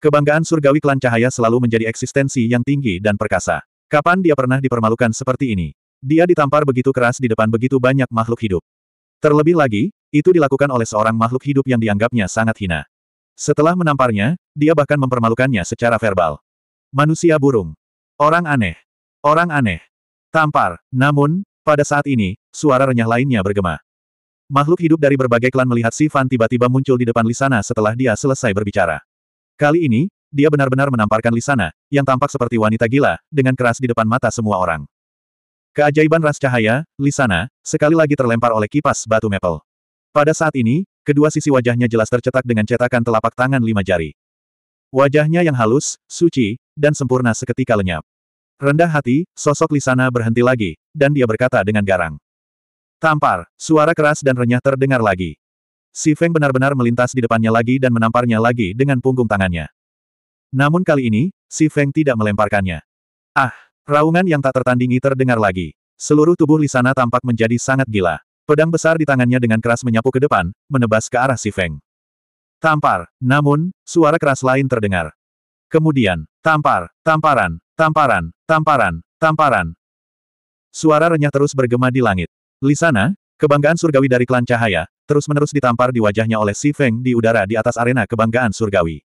Kebanggaan surgawi klan cahaya selalu menjadi eksistensi yang tinggi dan perkasa. Kapan dia pernah dipermalukan seperti ini? Dia ditampar begitu keras di depan begitu banyak makhluk hidup. Terlebih lagi, itu dilakukan oleh seorang makhluk hidup yang dianggapnya sangat hina. Setelah menamparnya, dia bahkan mempermalukannya secara verbal. Manusia burung. Orang aneh. Orang aneh. Tampar. Namun, pada saat ini, suara renyah lainnya bergema. Makhluk hidup dari berbagai klan melihat Sifan tiba-tiba muncul di depan Lisana setelah dia selesai berbicara. Kali ini, dia benar-benar menamparkan Lisana, yang tampak seperti wanita gila, dengan keras di depan mata semua orang. Keajaiban ras cahaya, Lisana, sekali lagi terlempar oleh kipas batu maple. Pada saat ini, kedua sisi wajahnya jelas tercetak dengan cetakan telapak tangan lima jari. Wajahnya yang halus, suci, dan sempurna seketika lenyap. Rendah hati, sosok Lisana berhenti lagi, dan dia berkata dengan garang. Tampar, suara keras dan renyah terdengar lagi. Si Feng benar-benar melintas di depannya lagi dan menamparnya lagi dengan punggung tangannya. Namun kali ini, si Feng tidak melemparkannya. Ah, raungan yang tak tertandingi terdengar lagi. Seluruh tubuh Lisana tampak menjadi sangat gila. Pedang besar di tangannya dengan keras menyapu ke depan, menebas ke arah si Feng. Tampar, namun, suara keras lain terdengar. Kemudian, tampar, tamparan, tamparan, tamparan, tamparan. Suara renyah terus bergema di langit. Lisana, kebanggaan surgawi dari klan cahaya, terus-menerus ditampar di wajahnya oleh Si Feng di udara di atas arena kebanggaan surgawi.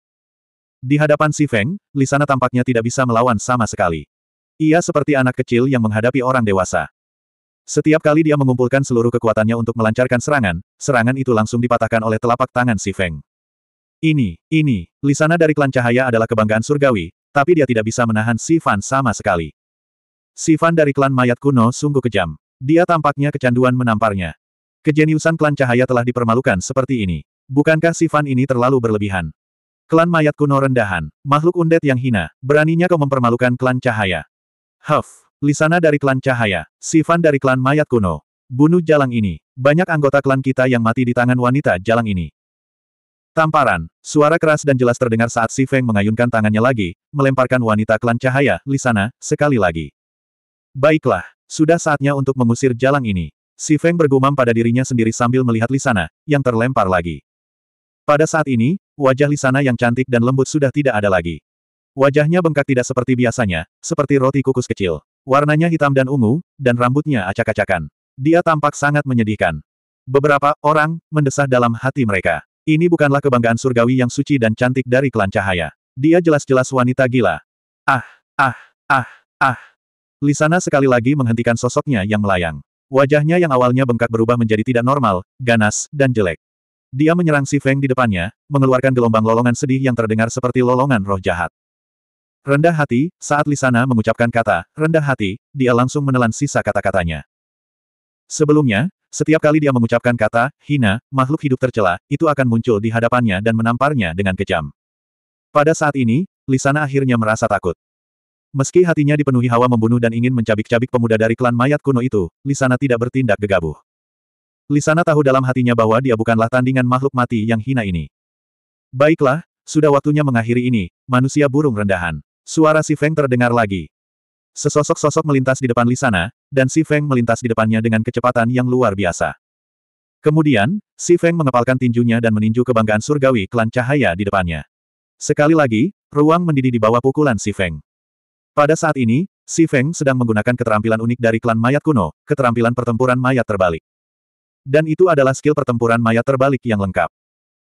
Di hadapan Si Feng, Lisana tampaknya tidak bisa melawan sama sekali. Ia seperti anak kecil yang menghadapi orang dewasa. Setiap kali dia mengumpulkan seluruh kekuatannya untuk melancarkan serangan, serangan itu langsung dipatahkan oleh telapak tangan Si Feng. Ini, ini, Lisana dari klan cahaya adalah kebanggaan surgawi, tapi dia tidak bisa menahan Si Fan sama sekali. Si Fan dari klan mayat kuno sungguh kejam. Dia tampaknya kecanduan menamparnya. Kejeniusan klan cahaya telah dipermalukan seperti ini. Bukankah Sifan ini terlalu berlebihan? Klan mayat kuno rendahan, makhluk undet yang hina, beraninya kau mempermalukan klan cahaya. Huff, Lisana dari klan cahaya, Sifan dari klan mayat kuno. Bunuh jalang ini, banyak anggota klan kita yang mati di tangan wanita jalang ini. Tamparan, suara keras dan jelas terdengar saat Si mengayunkan tangannya lagi, melemparkan wanita klan cahaya, Lisana, sekali lagi. Baiklah, sudah saatnya untuk mengusir jalang ini. Si bergumam pada dirinya sendiri sambil melihat Lisana, yang terlempar lagi. Pada saat ini, wajah Lisana yang cantik dan lembut sudah tidak ada lagi. Wajahnya bengkak tidak seperti biasanya, seperti roti kukus kecil. Warnanya hitam dan ungu, dan rambutnya acak-acakan. Dia tampak sangat menyedihkan. Beberapa orang mendesah dalam hati mereka. Ini bukanlah kebanggaan surgawi yang suci dan cantik dari klan cahaya. Dia jelas-jelas wanita gila. Ah, ah, ah, ah. Lisana sekali lagi menghentikan sosoknya yang melayang. Wajahnya yang awalnya bengkak berubah menjadi tidak normal, ganas, dan jelek. Dia menyerang Si Feng di depannya, mengeluarkan gelombang lolongan sedih yang terdengar seperti lolongan roh jahat. Rendah hati, saat Lisana mengucapkan kata, rendah hati, dia langsung menelan sisa kata-katanya. Sebelumnya, setiap kali dia mengucapkan kata, hina, makhluk hidup tercela, itu akan muncul di hadapannya dan menamparnya dengan kejam. Pada saat ini, Lisana akhirnya merasa takut. Meski hatinya dipenuhi hawa membunuh dan ingin mencabik-cabik pemuda dari klan mayat kuno itu, Lisana tidak bertindak gegabah. Lisana tahu dalam hatinya bahwa dia bukanlah tandingan makhluk mati yang hina ini. Baiklah, sudah waktunya mengakhiri ini, manusia burung rendahan. Suara Si Feng terdengar lagi. Sesosok-sosok melintas di depan Lisana, dan Si Feng melintas di depannya dengan kecepatan yang luar biasa. Kemudian, Si Feng mengepalkan tinjunya dan meninju kebanggaan surgawi klan cahaya di depannya. Sekali lagi, ruang mendidih di bawah pukulan Si Feng. Pada saat ini, Si Feng sedang menggunakan keterampilan unik dari klan mayat kuno, keterampilan pertempuran mayat terbalik. Dan itu adalah skill pertempuran mayat terbalik yang lengkap.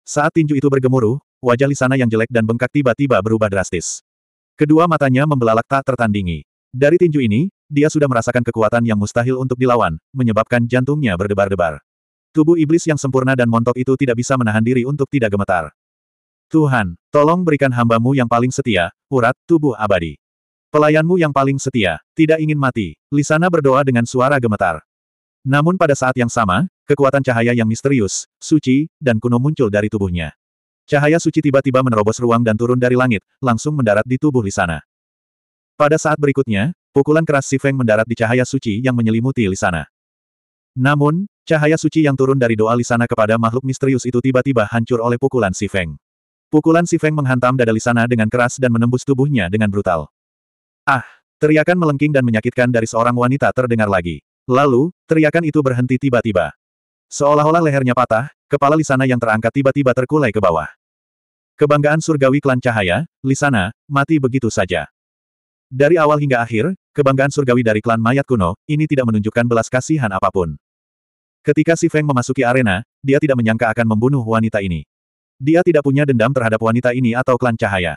Saat tinju itu bergemuruh, wajah Lisana yang jelek dan bengkak tiba-tiba berubah drastis. Kedua matanya membelalak tak tertandingi. Dari tinju ini, dia sudah merasakan kekuatan yang mustahil untuk dilawan, menyebabkan jantungnya berdebar-debar. Tubuh iblis yang sempurna dan montok itu tidak bisa menahan diri untuk tidak gemetar. Tuhan, tolong berikan hambamu yang paling setia, urat, tubuh abadi. Pelayanmu yang paling setia, tidak ingin mati, Lisana berdoa dengan suara gemetar. Namun pada saat yang sama, Kekuatan cahaya yang misterius, suci, dan kuno muncul dari tubuhnya. Cahaya suci tiba-tiba menerobos ruang dan turun dari langit, langsung mendarat di tubuh Lisana. Pada saat berikutnya, pukulan keras Si Feng mendarat di cahaya suci yang menyelimuti Lisana. Namun, cahaya suci yang turun dari doa Lisana kepada makhluk misterius itu tiba-tiba hancur oleh pukulan Si Feng. Pukulan Si Feng menghantam dada Lisana dengan keras dan menembus tubuhnya dengan brutal. Ah! Teriakan melengking dan menyakitkan dari seorang wanita terdengar lagi. Lalu, teriakan itu berhenti tiba-tiba. Seolah-olah lehernya patah, kepala Lisana yang terangkat tiba-tiba terkulai ke bawah. Kebanggaan surgawi klan cahaya, Lisana, mati begitu saja. Dari awal hingga akhir, kebanggaan surgawi dari klan mayat kuno, ini tidak menunjukkan belas kasihan apapun. Ketika Si Feng memasuki arena, dia tidak menyangka akan membunuh wanita ini. Dia tidak punya dendam terhadap wanita ini atau klan cahaya.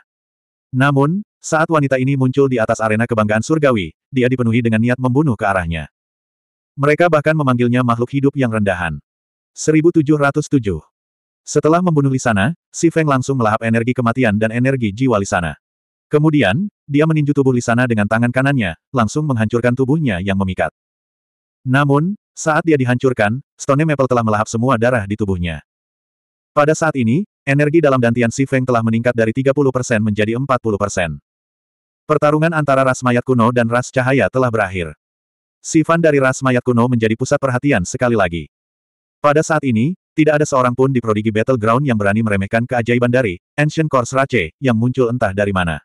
Namun, saat wanita ini muncul di atas arena kebanggaan surgawi, dia dipenuhi dengan niat membunuh ke arahnya. Mereka bahkan memanggilnya makhluk hidup yang rendahan. 1707. Setelah membunuh Lisana, Si Feng langsung melahap energi kematian dan energi jiwa Lisana. Kemudian, dia meninju tubuh Lisana dengan tangan kanannya, langsung menghancurkan tubuhnya yang memikat. Namun, saat dia dihancurkan, Stone Maple telah melahap semua darah di tubuhnya. Pada saat ini, energi dalam dantian Si Feng telah meningkat dari 30% menjadi 40%. Pertarungan antara ras mayat kuno dan ras cahaya telah berakhir. Sifan dari ras mayat kuno menjadi pusat perhatian sekali lagi. Pada saat ini, tidak ada seorang pun di Prodigy Battleground yang berani meremehkan keajaiban dari Ancient core Rache yang muncul entah dari mana.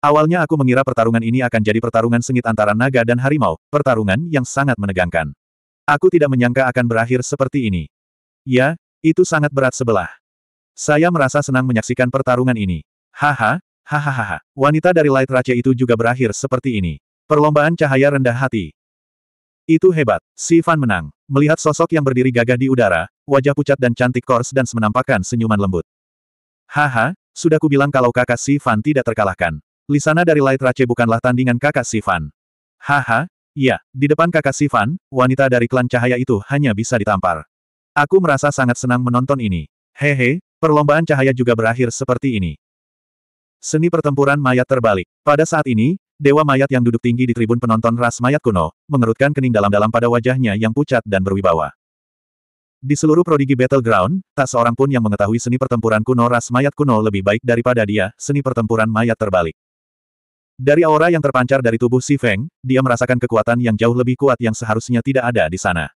Awalnya aku mengira pertarungan ini akan jadi pertarungan sengit antara naga dan harimau, pertarungan yang sangat menegangkan. Aku tidak menyangka akan berakhir seperti ini. Ya, itu sangat berat sebelah. Saya merasa senang menyaksikan pertarungan ini. Haha, hahaha, wanita dari Light Rache itu juga berakhir seperti ini. Perlombaan cahaya rendah hati. Itu hebat. Si Fan menang. Melihat sosok yang berdiri gagah di udara, wajah pucat dan cantik Kors dan menampakkan senyuman lembut. Haha, sudah kubilang kalau kakak Si Fan tidak terkalahkan. Lisana dari Light Race bukanlah tandingan kakak Si Fan. Haha, ya, di depan kakak Si Fan, wanita dari klan cahaya itu hanya bisa ditampar. Aku merasa sangat senang menonton ini. Hehe, perlombaan cahaya juga berakhir seperti ini. Seni pertempuran mayat terbalik. Pada saat ini, Dewa mayat yang duduk tinggi di tribun penonton ras mayat kuno, mengerutkan kening dalam-dalam pada wajahnya yang pucat dan berwibawa. Di seluruh prodigi battleground, tak seorang pun yang mengetahui seni pertempuran kuno ras mayat kuno lebih baik daripada dia, seni pertempuran mayat terbalik. Dari aura yang terpancar dari tubuh Si Feng, dia merasakan kekuatan yang jauh lebih kuat yang seharusnya tidak ada di sana.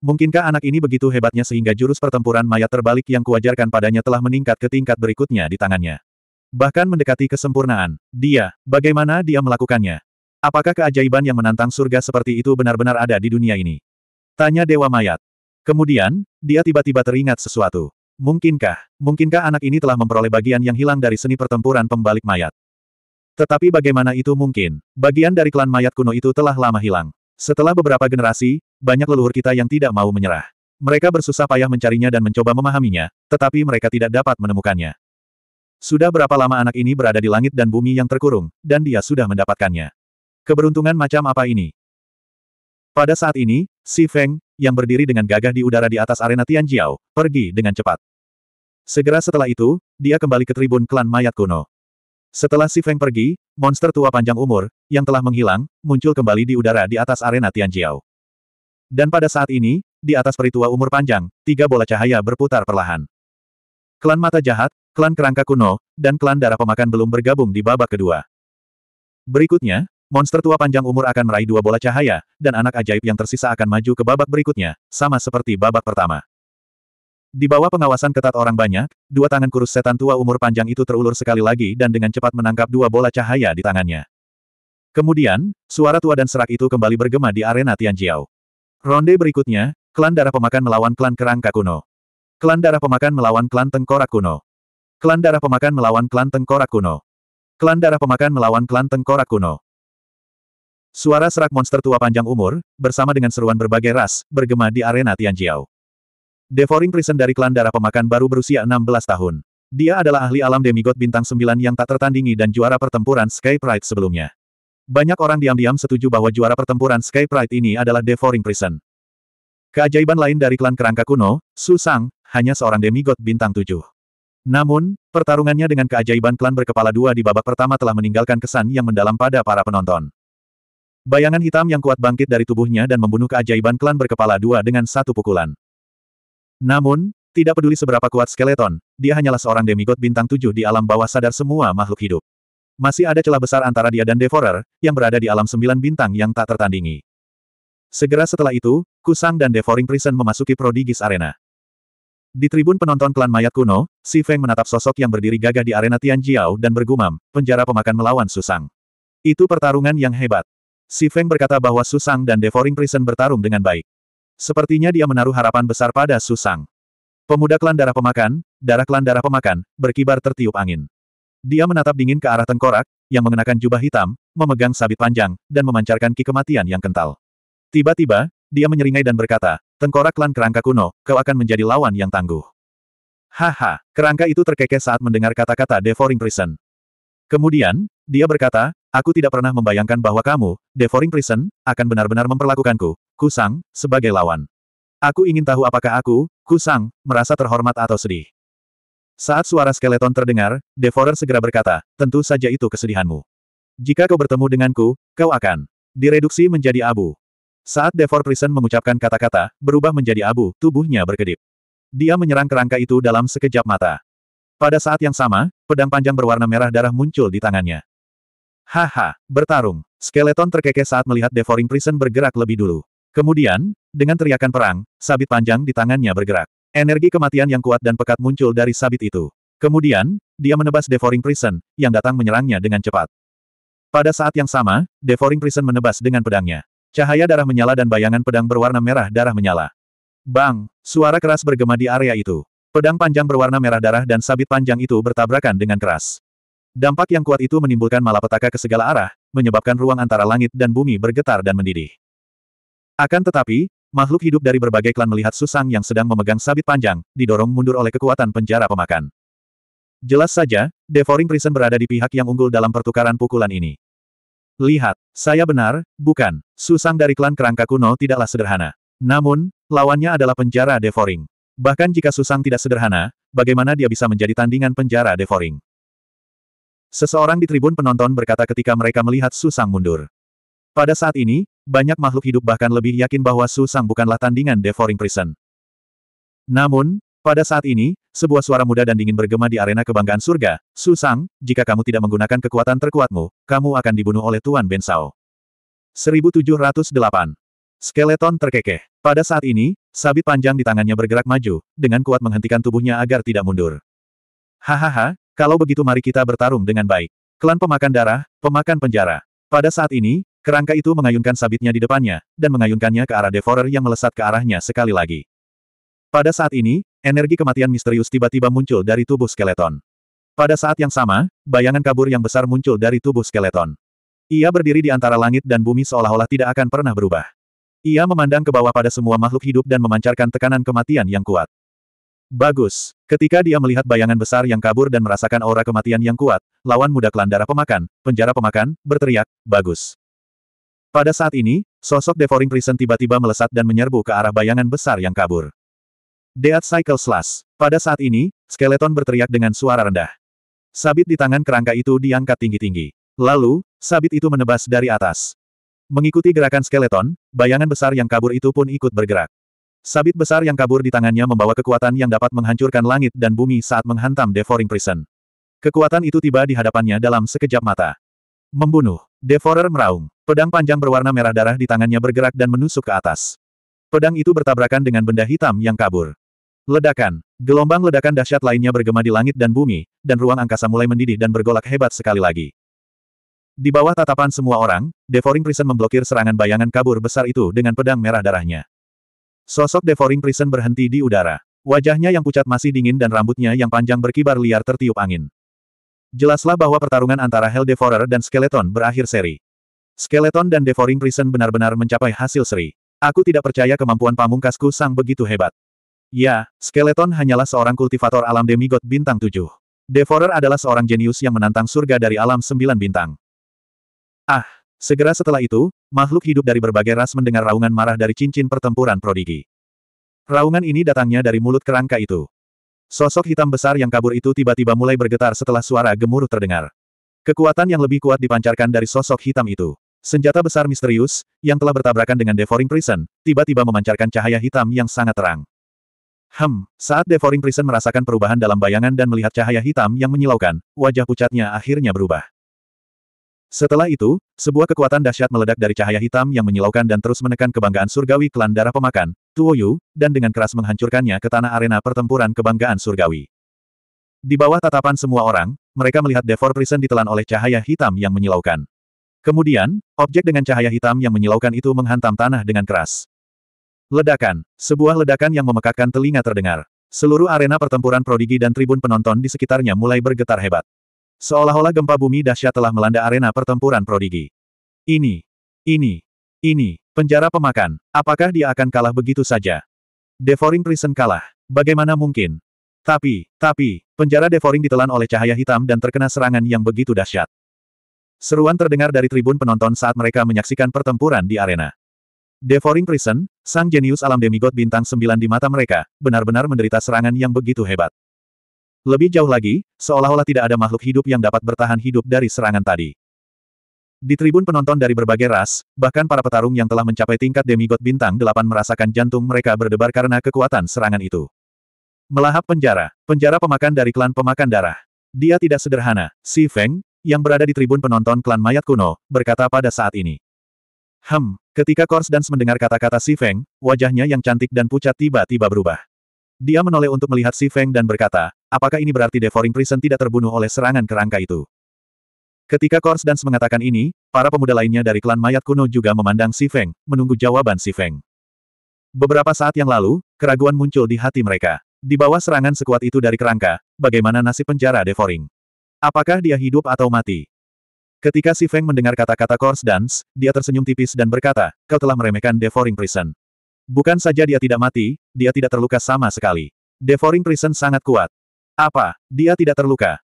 Mungkinkah anak ini begitu hebatnya sehingga jurus pertempuran mayat terbalik yang kuajarkan padanya telah meningkat ke tingkat berikutnya di tangannya? Bahkan mendekati kesempurnaan. Dia, bagaimana dia melakukannya? Apakah keajaiban yang menantang surga seperti itu benar-benar ada di dunia ini? Tanya Dewa Mayat. Kemudian, dia tiba-tiba teringat sesuatu. Mungkinkah, mungkinkah anak ini telah memperoleh bagian yang hilang dari seni pertempuran pembalik mayat? Tetapi bagaimana itu mungkin? Bagian dari klan mayat kuno itu telah lama hilang. Setelah beberapa generasi, banyak leluhur kita yang tidak mau menyerah. Mereka bersusah payah mencarinya dan mencoba memahaminya, tetapi mereka tidak dapat menemukannya. Sudah berapa lama anak ini berada di langit dan bumi yang terkurung, dan dia sudah mendapatkannya. Keberuntungan macam apa ini? Pada saat ini, Si Feng, yang berdiri dengan gagah di udara di atas arena Tianjiao, pergi dengan cepat. Segera setelah itu, dia kembali ke tribun klan mayat kuno. Setelah Si Feng pergi, monster tua panjang umur, yang telah menghilang, muncul kembali di udara di atas arena Tianjiao. Dan pada saat ini, di atas peritua umur panjang, tiga bola cahaya berputar perlahan. Klan mata jahat, klan kerangka kuno, dan klan darah pemakan belum bergabung di babak kedua. Berikutnya, monster tua panjang umur akan meraih dua bola cahaya, dan anak ajaib yang tersisa akan maju ke babak berikutnya, sama seperti babak pertama. Di bawah pengawasan ketat orang banyak, dua tangan kurus setan tua umur panjang itu terulur sekali lagi dan dengan cepat menangkap dua bola cahaya di tangannya. Kemudian, suara tua dan serak itu kembali bergema di arena Tianjiao. Ronde berikutnya, klan darah pemakan melawan klan kerangka kuno. Klan darah pemakan melawan klan tengkorak kuno. Klan darah pemakan melawan klan tengkorak kuno. Klan darah pemakan melawan klan tengkorak kuno. Suara serak monster tua panjang umur, bersama dengan seruan berbagai ras, bergema di arena Tianjiao. Devouring Prison dari klan darah pemakan baru berusia 16 tahun. Dia adalah ahli alam demigod bintang 9 yang tak tertandingi dan juara pertempuran Sky Pride sebelumnya. Banyak orang diam-diam setuju bahwa juara pertempuran Sky Pride ini adalah Devouring Prison. Keajaiban lain dari klan kerangka kuno, Su Sang, hanya seorang demigod bintang 7. Namun, pertarungannya dengan keajaiban klan berkepala dua di babak pertama telah meninggalkan kesan yang mendalam pada para penonton. Bayangan hitam yang kuat bangkit dari tubuhnya dan membunuh keajaiban klan berkepala dua dengan satu pukulan. Namun, tidak peduli seberapa kuat skeleton, dia hanyalah seorang demigod bintang tujuh di alam bawah sadar semua makhluk hidup. Masih ada celah besar antara dia dan Devorer, yang berada di alam sembilan bintang yang tak tertandingi. Segera setelah itu, Kusang dan Devouring Prison memasuki Prodigis Arena. Di tribun penonton klan mayat kuno, Si Feng menatap sosok yang berdiri gagah di arena Tianjiao dan bergumam, penjara pemakan melawan Susang. Itu pertarungan yang hebat. Si Feng berkata bahwa Susang dan Devouring Prison bertarung dengan baik. Sepertinya dia menaruh harapan besar pada Susang. Pemuda klan darah pemakan, darah klan darah pemakan, berkibar tertiup angin. Dia menatap dingin ke arah tengkorak, yang mengenakan jubah hitam, memegang sabit panjang, dan memancarkan ki kematian yang kental. Tiba-tiba, dia menyeringai dan berkata, Tengkorak klan kerangka kuno, kau akan menjadi lawan yang tangguh. Haha, kerangka itu terkekeh saat mendengar kata-kata Devouring Prison. Kemudian, dia berkata, aku tidak pernah membayangkan bahwa kamu, Devouring Prison, akan benar-benar memperlakukanku, Kusang, sebagai lawan. Aku ingin tahu apakah aku, Kusang, merasa terhormat atau sedih. Saat suara skeleton terdengar, Devourer segera berkata, tentu saja itu kesedihanmu. Jika kau bertemu denganku, kau akan direduksi menjadi abu. Saat Devor Prison mengucapkan kata-kata, berubah menjadi abu, tubuhnya berkedip. Dia menyerang kerangka itu dalam sekejap mata. Pada saat yang sama, pedang panjang berwarna merah darah muncul di tangannya. Haha, bertarung. Skeleton terkekeh saat melihat Devouring Prison bergerak lebih dulu. Kemudian, dengan teriakan perang, sabit panjang di tangannya bergerak. Energi kematian yang kuat dan pekat muncul dari sabit itu. Kemudian, dia menebas Devouring Prison, yang datang menyerangnya dengan cepat. Pada saat yang sama, Devouring Prison menebas dengan pedangnya. Cahaya darah menyala dan bayangan pedang berwarna merah darah menyala. Bang! Suara keras bergema di area itu. Pedang panjang berwarna merah darah dan sabit panjang itu bertabrakan dengan keras. Dampak yang kuat itu menimbulkan malapetaka ke segala arah, menyebabkan ruang antara langit dan bumi bergetar dan mendidih. Akan tetapi, makhluk hidup dari berbagai klan melihat Susang yang sedang memegang sabit panjang, didorong mundur oleh kekuatan penjara pemakan. Jelas saja, Devouring Prison berada di pihak yang unggul dalam pertukaran pukulan ini. Lihat, saya benar, bukan, Susang dari klan kerangka kuno tidaklah sederhana. Namun, lawannya adalah penjara Devoring. Bahkan jika Susang tidak sederhana, bagaimana dia bisa menjadi tandingan penjara Devoring? Seseorang di tribun penonton berkata ketika mereka melihat Susang mundur. Pada saat ini, banyak makhluk hidup bahkan lebih yakin bahwa Susang bukanlah tandingan Devoring Prison. Namun, pada saat ini, sebuah suara muda dan dingin bergema di arena kebanggaan surga, Susang, jika kamu tidak menggunakan kekuatan terkuatmu, kamu akan dibunuh oleh Tuan Ben 1708. Skeleton terkekeh. Pada saat ini, sabit panjang di tangannya bergerak maju, dengan kuat menghentikan tubuhnya agar tidak mundur. Hahaha, kalau begitu mari kita bertarung dengan baik. Klan pemakan darah, pemakan penjara. Pada saat ini, kerangka itu mengayunkan sabitnya di depannya, dan mengayunkannya ke arah Devorer yang melesat ke arahnya sekali lagi. Pada saat ini, Energi kematian misterius tiba-tiba muncul dari tubuh skeleton. Pada saat yang sama, bayangan kabur yang besar muncul dari tubuh skeleton. Ia berdiri di antara langit dan bumi seolah-olah tidak akan pernah berubah. Ia memandang ke bawah pada semua makhluk hidup dan memancarkan tekanan kematian yang kuat. Bagus. Ketika dia melihat bayangan besar yang kabur dan merasakan aura kematian yang kuat, lawan muda klan darah pemakan, penjara pemakan, berteriak, bagus. Pada saat ini, sosok Devouring Prison tiba-tiba melesat dan menyerbu ke arah bayangan besar yang kabur. Dead Cycle Slash. Pada saat ini, Skeleton berteriak dengan suara rendah. Sabit di tangan kerangka itu diangkat tinggi-tinggi. Lalu, sabit itu menebas dari atas. Mengikuti gerakan skeleton, bayangan besar yang kabur itu pun ikut bergerak. Sabit besar yang kabur di tangannya membawa kekuatan yang dapat menghancurkan langit dan bumi saat menghantam Devouring Prison. Kekuatan itu tiba di hadapannya dalam sekejap mata. Membunuh. Devourer meraung. Pedang panjang berwarna merah darah di tangannya bergerak dan menusuk ke atas. Pedang itu bertabrakan dengan benda hitam yang kabur. Ledakan. Gelombang ledakan dahsyat lainnya bergema di langit dan bumi, dan ruang angkasa mulai mendidih dan bergolak hebat sekali lagi. Di bawah tatapan semua orang, Devoring Prison memblokir serangan bayangan kabur besar itu dengan pedang merah darahnya. Sosok Devoring Prison berhenti di udara. Wajahnya yang pucat masih dingin dan rambutnya yang panjang berkibar liar tertiup angin. Jelaslah bahwa pertarungan antara Hell Devourer dan Skeleton berakhir seri. Skeleton dan Devoring Prison benar-benar mencapai hasil seri. Aku tidak percaya kemampuan pamungkasku sang begitu hebat. Ya, Skeleton hanyalah seorang kultivator alam demigod bintang tujuh. Devorer adalah seorang jenius yang menantang surga dari alam sembilan bintang. Ah, segera setelah itu, makhluk hidup dari berbagai ras mendengar raungan marah dari cincin pertempuran prodigi. Raungan ini datangnya dari mulut kerangka itu. Sosok hitam besar yang kabur itu tiba-tiba mulai bergetar setelah suara gemuruh terdengar. Kekuatan yang lebih kuat dipancarkan dari sosok hitam itu. Senjata besar misterius, yang telah bertabrakan dengan Devouring Prison, tiba-tiba memancarkan cahaya hitam yang sangat terang. Hem, saat Devouring Prison merasakan perubahan dalam bayangan dan melihat cahaya hitam yang menyilaukan, wajah pucatnya akhirnya berubah. Setelah itu, sebuah kekuatan dahsyat meledak dari cahaya hitam yang menyilaukan dan terus menekan kebanggaan surgawi klan darah pemakan, Tuoyu, dan dengan keras menghancurkannya ke tanah arena pertempuran kebanggaan surgawi. Di bawah tatapan semua orang, mereka melihat Devor Prison ditelan oleh cahaya hitam yang menyilaukan. Kemudian, objek dengan cahaya hitam yang menyilaukan itu menghantam tanah dengan keras. Ledakan. Sebuah ledakan yang memekakkan telinga terdengar. Seluruh arena pertempuran prodigi dan tribun penonton di sekitarnya mulai bergetar hebat. Seolah-olah gempa bumi dahsyat telah melanda arena pertempuran prodigi. Ini. Ini. Ini. Penjara pemakan. Apakah dia akan kalah begitu saja? Devouring Prison kalah. Bagaimana mungkin? Tapi, tapi, penjara Devouring ditelan oleh cahaya hitam dan terkena serangan yang begitu dahsyat. Seruan terdengar dari tribun penonton saat mereka menyaksikan pertempuran di arena. Devouring Prison, sang jenius alam demigod bintang sembilan di mata mereka, benar-benar menderita serangan yang begitu hebat. Lebih jauh lagi, seolah-olah tidak ada makhluk hidup yang dapat bertahan hidup dari serangan tadi. Di tribun penonton dari berbagai ras, bahkan para petarung yang telah mencapai tingkat demigod bintang delapan merasakan jantung mereka berdebar karena kekuatan serangan itu. Melahap penjara, penjara pemakan dari klan pemakan darah. Dia tidak sederhana, Si Feng, yang berada di tribun penonton klan mayat kuno, berkata pada saat ini. Hem, ketika Kors Dance mendengar kata-kata Si Feng, wajahnya yang cantik dan pucat tiba-tiba berubah. Dia menoleh untuk melihat Si Feng dan berkata, apakah ini berarti Devouring Prison tidak terbunuh oleh serangan kerangka itu? Ketika Kors Dance mengatakan ini, para pemuda lainnya dari klan mayat kuno juga memandang Si Feng, menunggu jawaban Si Feng. Beberapa saat yang lalu, keraguan muncul di hati mereka. Di bawah serangan sekuat itu dari kerangka, bagaimana nasib penjara Devoring? Apakah dia hidup atau mati? Ketika Si Feng mendengar kata-kata Course Dance, dia tersenyum tipis dan berkata, kau telah meremehkan Devouring Prison. Bukan saja dia tidak mati, dia tidak terluka sama sekali. Devouring Prison sangat kuat. Apa? Dia tidak terluka.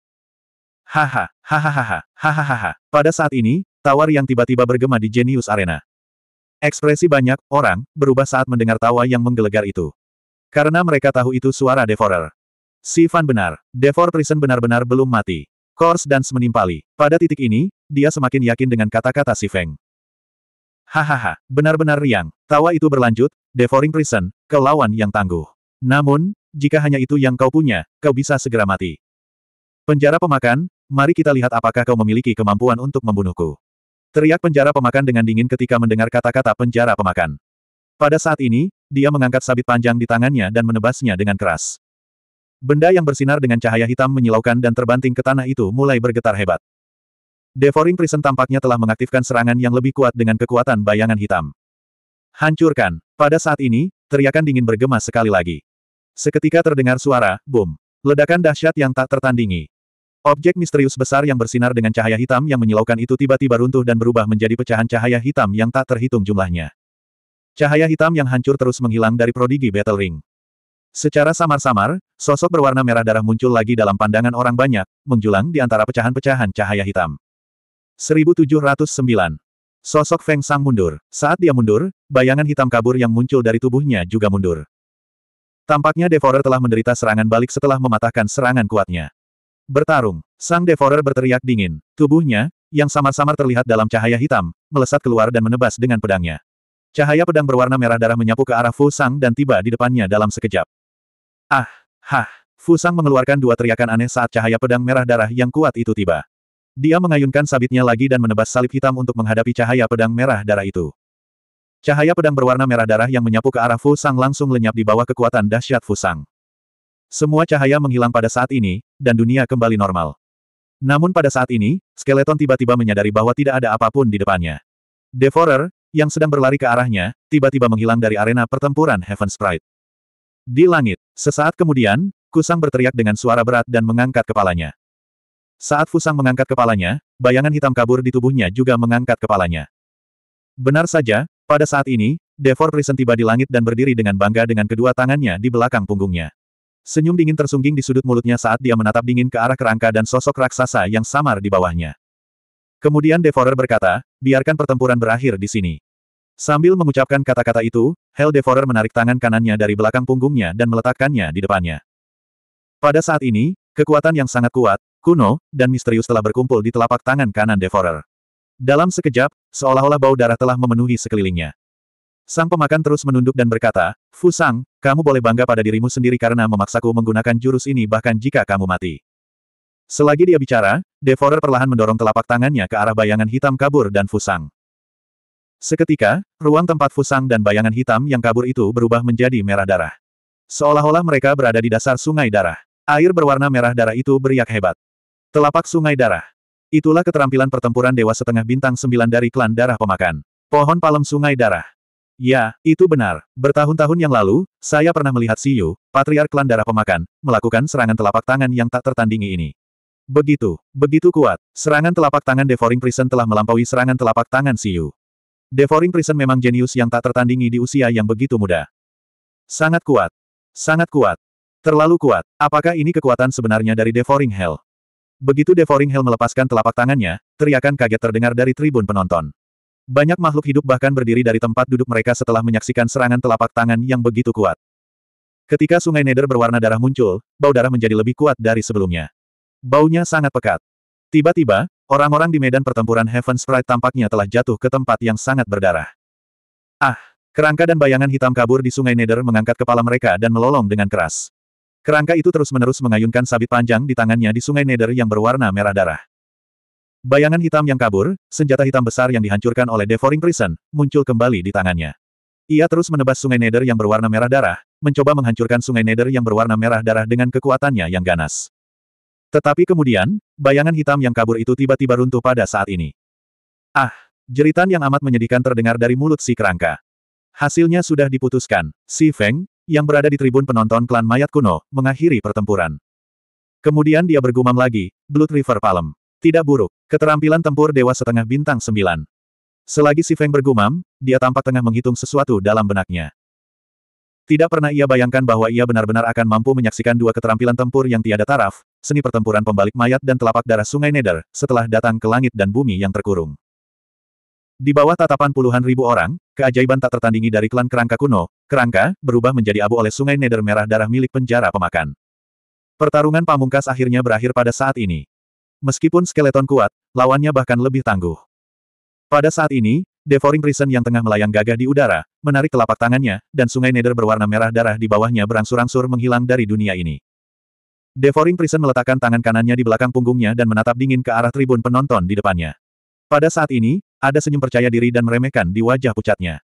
Haha, hahaha, hahaha. Pada saat ini, tawar yang tiba-tiba bergema di Genius Arena. Ekspresi banyak orang berubah saat mendengar tawa yang menggelegar itu. Karena mereka tahu itu suara Devorer. Si Fan benar, Devourer Prison benar-benar belum mati. Kors dan menimpali. Pada titik ini, dia semakin yakin dengan kata-kata si Feng. Hahaha, benar-benar riang. Tawa itu berlanjut, devouring prison, ke lawan yang tangguh. Namun, jika hanya itu yang kau punya, kau bisa segera mati. Penjara pemakan, mari kita lihat apakah kau memiliki kemampuan untuk membunuhku. Teriak penjara pemakan dengan dingin ketika mendengar kata-kata penjara pemakan. Pada saat ini, dia mengangkat sabit panjang di tangannya dan menebasnya dengan keras. Benda yang bersinar dengan cahaya hitam menyilaukan dan terbanting ke tanah itu mulai bergetar hebat. Devouring Prison tampaknya telah mengaktifkan serangan yang lebih kuat dengan kekuatan bayangan hitam. Hancurkan! Pada saat ini, teriakan dingin bergema sekali lagi. Seketika terdengar suara, boom! Ledakan dahsyat yang tak tertandingi. Objek misterius besar yang bersinar dengan cahaya hitam yang menyilaukan itu tiba-tiba runtuh dan berubah menjadi pecahan cahaya hitam yang tak terhitung jumlahnya. Cahaya hitam yang hancur terus menghilang dari prodigi Battle Ring. Secara samar-samar, sosok berwarna merah darah muncul lagi dalam pandangan orang banyak, menjulang di antara pecahan-pecahan cahaya hitam. 1709. Sosok Feng Sang mundur. Saat dia mundur, bayangan hitam kabur yang muncul dari tubuhnya juga mundur. Tampaknya Devorer telah menderita serangan balik setelah mematahkan serangan kuatnya. Bertarung, Sang Devorer berteriak dingin. Tubuhnya, yang samar-samar terlihat dalam cahaya hitam, melesat keluar dan menebas dengan pedangnya. Cahaya pedang berwarna merah darah menyapu ke arah Fu Sang dan tiba di depannya dalam sekejap. Ah, hah. Fusang mengeluarkan dua teriakan aneh saat cahaya pedang merah darah yang kuat itu tiba. Dia mengayunkan sabitnya lagi dan menebas salib hitam untuk menghadapi cahaya pedang merah darah itu. Cahaya pedang berwarna merah darah yang menyapu ke arah Fusang langsung lenyap di bawah kekuatan dahsyat Fusang. Semua cahaya menghilang pada saat ini, dan dunia kembali normal. Namun pada saat ini, skeleton tiba-tiba menyadari bahwa tidak ada apapun di depannya. Devorer, yang sedang berlari ke arahnya, tiba-tiba menghilang dari arena pertempuran Heaven Sprite. Di langit, Sesaat kemudian, Kusang berteriak dengan suara berat dan mengangkat kepalanya. Saat Fusang mengangkat kepalanya, bayangan hitam kabur di tubuhnya juga mengangkat kepalanya. Benar saja, pada saat ini, Devor Prison tiba di langit dan berdiri dengan bangga dengan kedua tangannya di belakang punggungnya. Senyum dingin tersungging di sudut mulutnya saat dia menatap dingin ke arah kerangka dan sosok raksasa yang samar di bawahnya. Kemudian Devorer berkata, biarkan pertempuran berakhir di sini. Sambil mengucapkan kata-kata itu, Hell Devourer menarik tangan kanannya dari belakang punggungnya dan meletakkannya di depannya. Pada saat ini, kekuatan yang sangat kuat, kuno, dan misterius telah berkumpul di telapak tangan kanan Devourer. Dalam sekejap, seolah-olah bau darah telah memenuhi sekelilingnya. Sang pemakan terus menunduk dan berkata, Fusang, kamu boleh bangga pada dirimu sendiri karena memaksaku menggunakan jurus ini bahkan jika kamu mati. Selagi dia bicara, Devourer perlahan mendorong telapak tangannya ke arah bayangan hitam kabur dan Fusang. Seketika, ruang tempat Fusang dan bayangan hitam yang kabur itu berubah menjadi merah darah. Seolah-olah mereka berada di dasar sungai darah. Air berwarna merah darah itu beriak hebat. Telapak sungai darah. Itulah keterampilan pertempuran Dewa Setengah Bintang Sembilan dari klan darah pemakan. Pohon palem sungai darah. Ya, itu benar. Bertahun-tahun yang lalu, saya pernah melihat Yu, patriark klan darah pemakan, melakukan serangan telapak tangan yang tak tertandingi ini. Begitu, begitu kuat. Serangan telapak tangan Devouring Prison telah melampaui serangan telapak tangan Yu. Devouring Prison memang jenius yang tak tertandingi di usia yang begitu muda. Sangat kuat. Sangat kuat. Terlalu kuat. Apakah ini kekuatan sebenarnya dari Devouring Hell? Begitu Devouring Hell melepaskan telapak tangannya, teriakan kaget terdengar dari tribun penonton. Banyak makhluk hidup bahkan berdiri dari tempat duduk mereka setelah menyaksikan serangan telapak tangan yang begitu kuat. Ketika sungai Neder berwarna darah muncul, bau darah menjadi lebih kuat dari sebelumnya. Baunya sangat pekat. Tiba-tiba, Orang-orang di medan pertempuran Heaven Sprite tampaknya telah jatuh ke tempat yang sangat berdarah. Ah! Kerangka dan bayangan hitam kabur di sungai Nether mengangkat kepala mereka dan melolong dengan keras. Kerangka itu terus-menerus mengayunkan sabit panjang di tangannya di sungai Nether yang berwarna merah darah. Bayangan hitam yang kabur, senjata hitam besar yang dihancurkan oleh Devouring Prison, muncul kembali di tangannya. Ia terus menebas sungai Nether yang berwarna merah darah, mencoba menghancurkan sungai Nether yang berwarna merah darah dengan kekuatannya yang ganas. Tetapi kemudian, Bayangan hitam yang kabur itu tiba-tiba runtuh pada saat ini. Ah! Jeritan yang amat menyedihkan terdengar dari mulut si kerangka. Hasilnya sudah diputuskan. Si Feng, yang berada di tribun penonton klan mayat kuno, mengakhiri pertempuran. Kemudian dia bergumam lagi, Blood River Palm. Tidak buruk, keterampilan tempur dewa setengah bintang sembilan. Selagi si Feng bergumam, dia tampak tengah menghitung sesuatu dalam benaknya. Tidak pernah ia bayangkan bahwa ia benar-benar akan mampu menyaksikan dua keterampilan tempur yang tiada taraf, seni pertempuran pembalik mayat dan telapak darah sungai Neder setelah datang ke langit dan bumi yang terkurung. Di bawah tatapan puluhan ribu orang, keajaiban tak tertandingi dari klan kerangka kuno, kerangka, berubah menjadi abu oleh sungai Neder merah darah milik penjara pemakan. Pertarungan pamungkas akhirnya berakhir pada saat ini. Meskipun skeleton kuat, lawannya bahkan lebih tangguh. Pada saat ini, Devoring Prison yang tengah melayang gagah di udara, menarik telapak tangannya, dan sungai Neder berwarna merah darah di bawahnya berangsur-angsur menghilang dari dunia ini. Devoring Prison meletakkan tangan kanannya di belakang punggungnya dan menatap dingin ke arah tribun penonton di depannya. Pada saat ini, ada senyum percaya diri dan meremehkan di wajah pucatnya.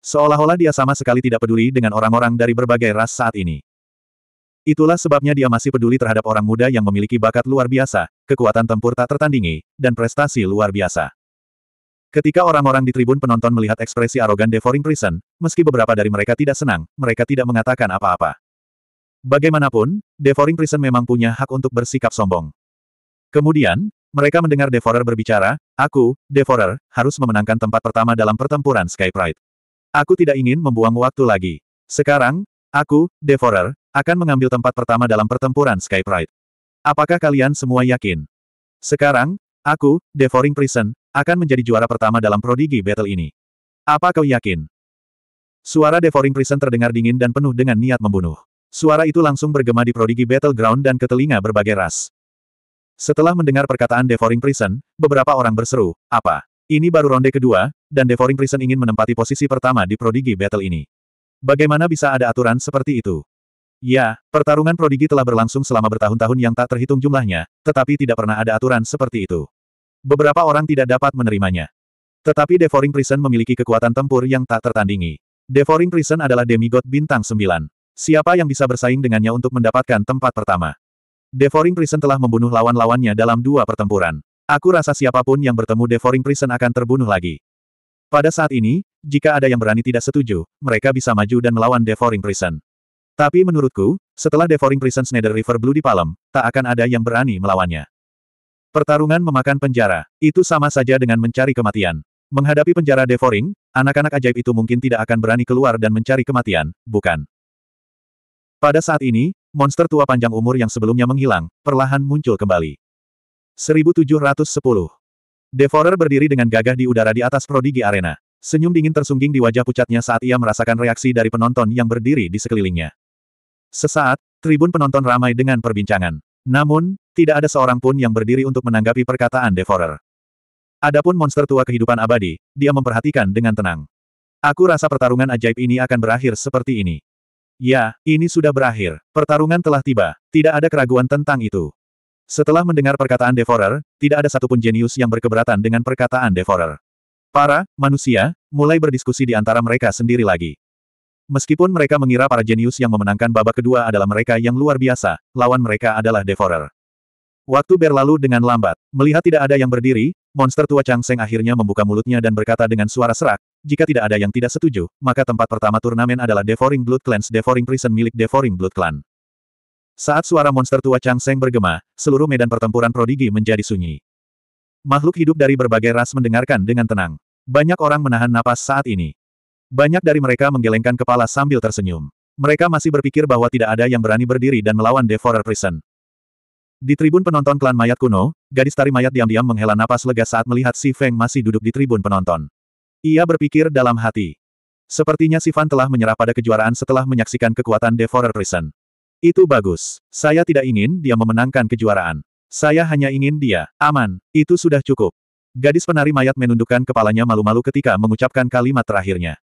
Seolah-olah dia sama sekali tidak peduli dengan orang-orang dari berbagai ras saat ini. Itulah sebabnya dia masih peduli terhadap orang muda yang memiliki bakat luar biasa, kekuatan tempur tak tertandingi, dan prestasi luar biasa. Ketika orang-orang di tribun penonton melihat ekspresi arogan Devoring Prison, meski beberapa dari mereka tidak senang, mereka tidak mengatakan apa-apa. Bagaimanapun, Devouring Prison memang punya hak untuk bersikap sombong. Kemudian, mereka mendengar Devorer berbicara, Aku, Devorer, harus memenangkan tempat pertama dalam pertempuran Sky Pride. Aku tidak ingin membuang waktu lagi. Sekarang, aku, Devorer, akan mengambil tempat pertama dalam pertempuran Sky Pride. Apakah kalian semua yakin? Sekarang, aku, Devouring Prison, akan menjadi juara pertama dalam Prodigy Battle ini. Apa kau yakin? Suara Devouring Prison terdengar dingin dan penuh dengan niat membunuh. Suara itu langsung bergema di Prodigy Battleground dan ke telinga berbagai ras. Setelah mendengar perkataan Devouring Prison, beberapa orang berseru, apa? Ini baru ronde kedua, dan Devouring Prison ingin menempati posisi pertama di Prodigy Battle ini. Bagaimana bisa ada aturan seperti itu? Ya, pertarungan Prodigy telah berlangsung selama bertahun-tahun yang tak terhitung jumlahnya, tetapi tidak pernah ada aturan seperti itu. Beberapa orang tidak dapat menerimanya. Tetapi Devouring Prison memiliki kekuatan tempur yang tak tertandingi. Devouring Prison adalah demigod bintang sembilan." Siapa yang bisa bersaing dengannya untuk mendapatkan tempat pertama? Devouring Prison telah membunuh lawan-lawannya dalam dua pertempuran. Aku rasa siapapun yang bertemu Devouring Prison akan terbunuh lagi. Pada saat ini, jika ada yang berani tidak setuju, mereka bisa maju dan melawan Devouring Prison. Tapi menurutku, setelah Devouring Prison Snyder River Blue di Palem, tak akan ada yang berani melawannya. Pertarungan memakan penjara, itu sama saja dengan mencari kematian. Menghadapi penjara Devouring, anak-anak ajaib itu mungkin tidak akan berani keluar dan mencari kematian, bukan? Pada saat ini, monster tua panjang umur yang sebelumnya menghilang, perlahan muncul kembali. 1710. Devourer berdiri dengan gagah di udara di atas prodigi arena. Senyum dingin tersungging di wajah pucatnya saat ia merasakan reaksi dari penonton yang berdiri di sekelilingnya. Sesaat, tribun penonton ramai dengan perbincangan. Namun, tidak ada seorang pun yang berdiri untuk menanggapi perkataan Devorer. Adapun monster tua kehidupan abadi, dia memperhatikan dengan tenang. Aku rasa pertarungan ajaib ini akan berakhir seperti ini. Ya, ini sudah berakhir. Pertarungan telah tiba. Tidak ada keraguan tentang itu. Setelah mendengar perkataan Devorer, tidak ada satupun jenius yang berkeberatan dengan perkataan Devorer. Para manusia mulai berdiskusi di antara mereka sendiri lagi. Meskipun mereka mengira para jenius yang memenangkan babak kedua adalah mereka yang luar biasa, lawan mereka adalah Devorer. Waktu berlalu dengan lambat, melihat tidak ada yang berdiri, Monster tua Chang Seng akhirnya membuka mulutnya dan berkata dengan suara serak, jika tidak ada yang tidak setuju, maka tempat pertama turnamen adalah Devouring Blood Clans Devouring Prison milik Devouring Blood Clan. Saat suara monster tua Chang Seng bergema, seluruh medan pertempuran prodigi menjadi sunyi. Makhluk hidup dari berbagai ras mendengarkan dengan tenang. Banyak orang menahan napas saat ini. Banyak dari mereka menggelengkan kepala sambil tersenyum. Mereka masih berpikir bahwa tidak ada yang berani berdiri dan melawan Devourer Prison. Di tribun penonton klan mayat kuno, gadis tari mayat diam-diam menghela napas lega saat melihat Si Feng masih duduk di tribun penonton. Ia berpikir dalam hati. Sepertinya Si Fan telah menyerah pada kejuaraan setelah menyaksikan kekuatan Devourer Prison. Itu bagus. Saya tidak ingin dia memenangkan kejuaraan. Saya hanya ingin dia. Aman. Itu sudah cukup. Gadis penari mayat menundukkan kepalanya malu-malu ketika mengucapkan kalimat terakhirnya.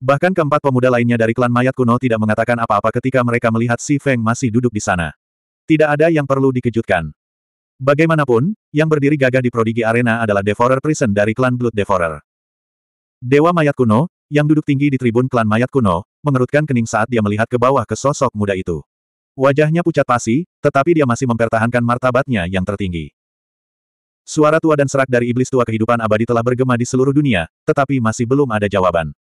Bahkan keempat pemuda lainnya dari klan mayat kuno tidak mengatakan apa-apa ketika mereka melihat Si Feng masih duduk di sana. Tidak ada yang perlu dikejutkan. Bagaimanapun, yang berdiri gagah di Prodigi Arena adalah Devourer Prison dari klan Blood Devourer. Dewa Mayat Kuno, yang duduk tinggi di tribun klan Mayat Kuno, mengerutkan kening saat dia melihat ke bawah ke sosok muda itu. Wajahnya pucat pasi, tetapi dia masih mempertahankan martabatnya yang tertinggi. Suara tua dan serak dari iblis tua kehidupan abadi telah bergema di seluruh dunia, tetapi masih belum ada jawaban.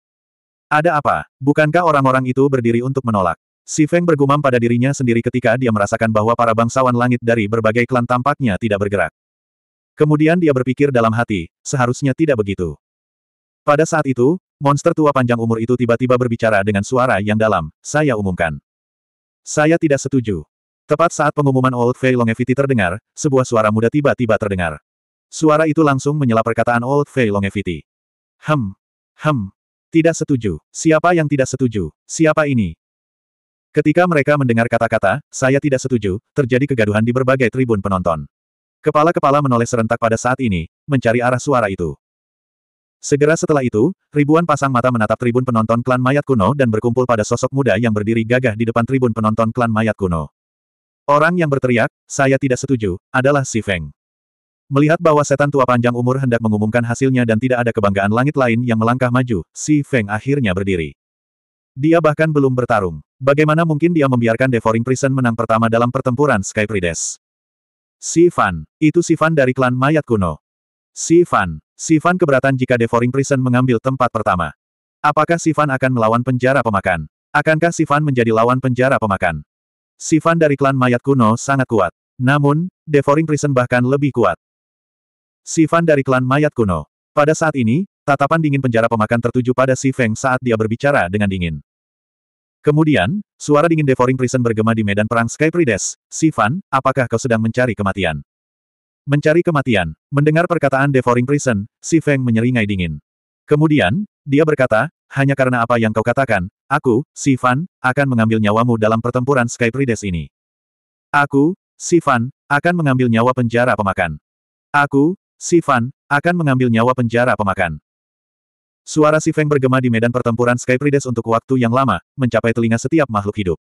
Ada apa? Bukankah orang-orang itu berdiri untuk menolak? Si Feng bergumam pada dirinya sendiri ketika dia merasakan bahwa para bangsawan langit dari berbagai klan tampaknya tidak bergerak. Kemudian dia berpikir dalam hati, seharusnya tidak begitu. Pada saat itu, monster tua panjang umur itu tiba-tiba berbicara dengan suara yang dalam, saya umumkan. Saya tidak setuju. Tepat saat pengumuman Old Fei Longevity terdengar, sebuah suara muda tiba-tiba terdengar. Suara itu langsung menyela perkataan Old Fei Longevity. Hem. Hem. Tidak setuju. Siapa yang tidak setuju? Siapa ini? Ketika mereka mendengar kata-kata, saya tidak setuju, terjadi kegaduhan di berbagai tribun penonton. Kepala-kepala menoleh serentak pada saat ini, mencari arah suara itu. Segera setelah itu, ribuan pasang mata menatap tribun penonton klan mayat kuno dan berkumpul pada sosok muda yang berdiri gagah di depan tribun penonton klan mayat kuno. Orang yang berteriak, saya tidak setuju, adalah Si Feng. Melihat bahwa setan tua panjang umur hendak mengumumkan hasilnya dan tidak ada kebanggaan langit lain yang melangkah maju, Si Feng akhirnya berdiri. Dia bahkan belum bertarung. Bagaimana mungkin dia membiarkan Devouring Prison menang pertama dalam pertempuran Sky Prides? Si Itu Si dari klan mayat kuno. Si Fan. keberatan jika Devouring Prison mengambil tempat pertama. Apakah Si akan melawan penjara pemakan? Akankah Si menjadi lawan penjara pemakan? Si dari klan mayat kuno sangat kuat. Namun, Devouring Prison bahkan lebih kuat. Si dari klan mayat kuno. Pada saat ini, tatapan dingin penjara pemakan tertuju pada Si Feng saat dia berbicara dengan dingin. Kemudian, suara dingin Devouring Prison bergema di medan perang Sky Prides. Sivan, apakah kau sedang mencari kematian? Mencari kematian. Mendengar perkataan Devouring Prison, Si Feng menyeringai dingin. Kemudian, dia berkata, hanya karena apa yang kau katakan, aku, Sivan, akan mengambil nyawamu dalam pertempuran Sky Prides ini. Aku, Sivan, akan mengambil nyawa penjara pemakan. Aku, Fan, akan mengambil nyawa penjara pemakan. Suara si Feng bergema di medan pertempuran Skyprides untuk waktu yang lama, mencapai telinga setiap makhluk hidup.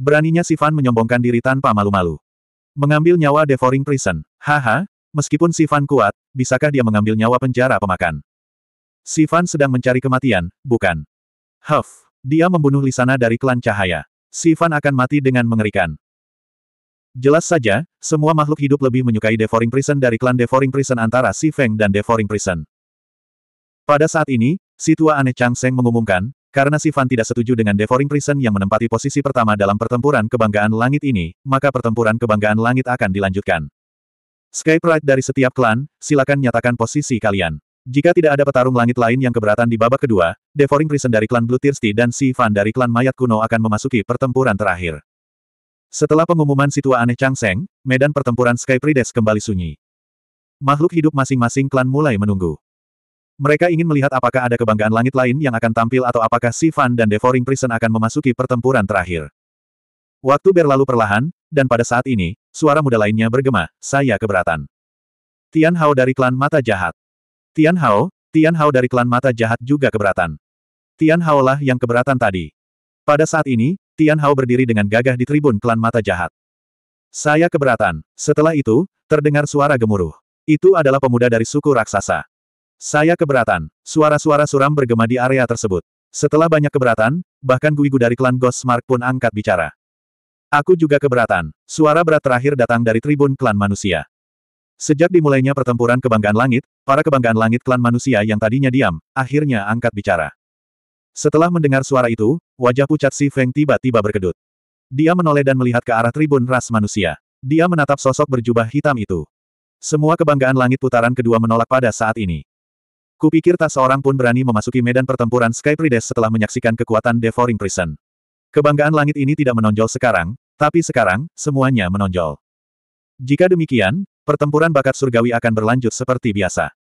Beraninya si Fan menyombongkan diri tanpa malu-malu. Mengambil nyawa Devouring Prison, haha, meskipun si Fan kuat, bisakah dia mengambil nyawa penjara pemakan? Si Fan sedang mencari kematian, bukan? Huff, dia membunuh Lisana dari klan cahaya. Si Fan akan mati dengan mengerikan. Jelas saja, semua makhluk hidup lebih menyukai Devouring Prison dari klan Devouring Prison antara si Feng dan Devouring Prison. Pada saat ini, si tua aneh Chang Seng mengumumkan, karena si tidak setuju dengan devouring prison yang menempati posisi pertama dalam pertempuran kebanggaan langit ini, maka pertempuran kebanggaan langit akan dilanjutkan. Sky Pride dari setiap klan, silakan nyatakan posisi kalian. Jika tidak ada petarung langit lain yang keberatan di babak kedua, devouring prison dari klan Blue Thirsty dan si dari klan Mayat Kuno akan memasuki pertempuran terakhir. Setelah pengumuman si tua aneh Chang Seng, medan pertempuran Sky Rides kembali sunyi. Makhluk hidup masing-masing klan mulai menunggu. Mereka ingin melihat apakah ada kebanggaan langit lain yang akan tampil atau apakah Sivan dan Devouring Prison akan memasuki pertempuran terakhir. Waktu berlalu perlahan, dan pada saat ini, suara muda lainnya bergema, saya keberatan. Tian Hao dari klan Mata Jahat. Tian Hao, Tian Hao dari klan Mata Jahat juga keberatan. Tian Hao lah yang keberatan tadi. Pada saat ini, Tian Hao berdiri dengan gagah di tribun klan Mata Jahat. Saya keberatan. Setelah itu, terdengar suara gemuruh. Itu adalah pemuda dari suku raksasa. Saya keberatan. Suara-suara suram bergema di area tersebut. Setelah banyak keberatan, bahkan Guigu dari klan Ghost Mark pun angkat bicara. Aku juga keberatan. Suara berat terakhir datang dari tribun klan manusia. Sejak dimulainya pertempuran kebanggaan langit, para kebanggaan langit klan manusia yang tadinya diam, akhirnya angkat bicara. Setelah mendengar suara itu, wajah pucat Si Feng tiba-tiba berkedut. Dia menoleh dan melihat ke arah tribun ras manusia. Dia menatap sosok berjubah hitam itu. Semua kebanggaan langit putaran kedua menolak pada saat ini. Kupikir tak seorang pun berani memasuki medan pertempuran Sky Prides setelah menyaksikan kekuatan Devouring Prison. Kebanggaan langit ini tidak menonjol sekarang, tapi sekarang, semuanya menonjol. Jika demikian, pertempuran bakat surgawi akan berlanjut seperti biasa.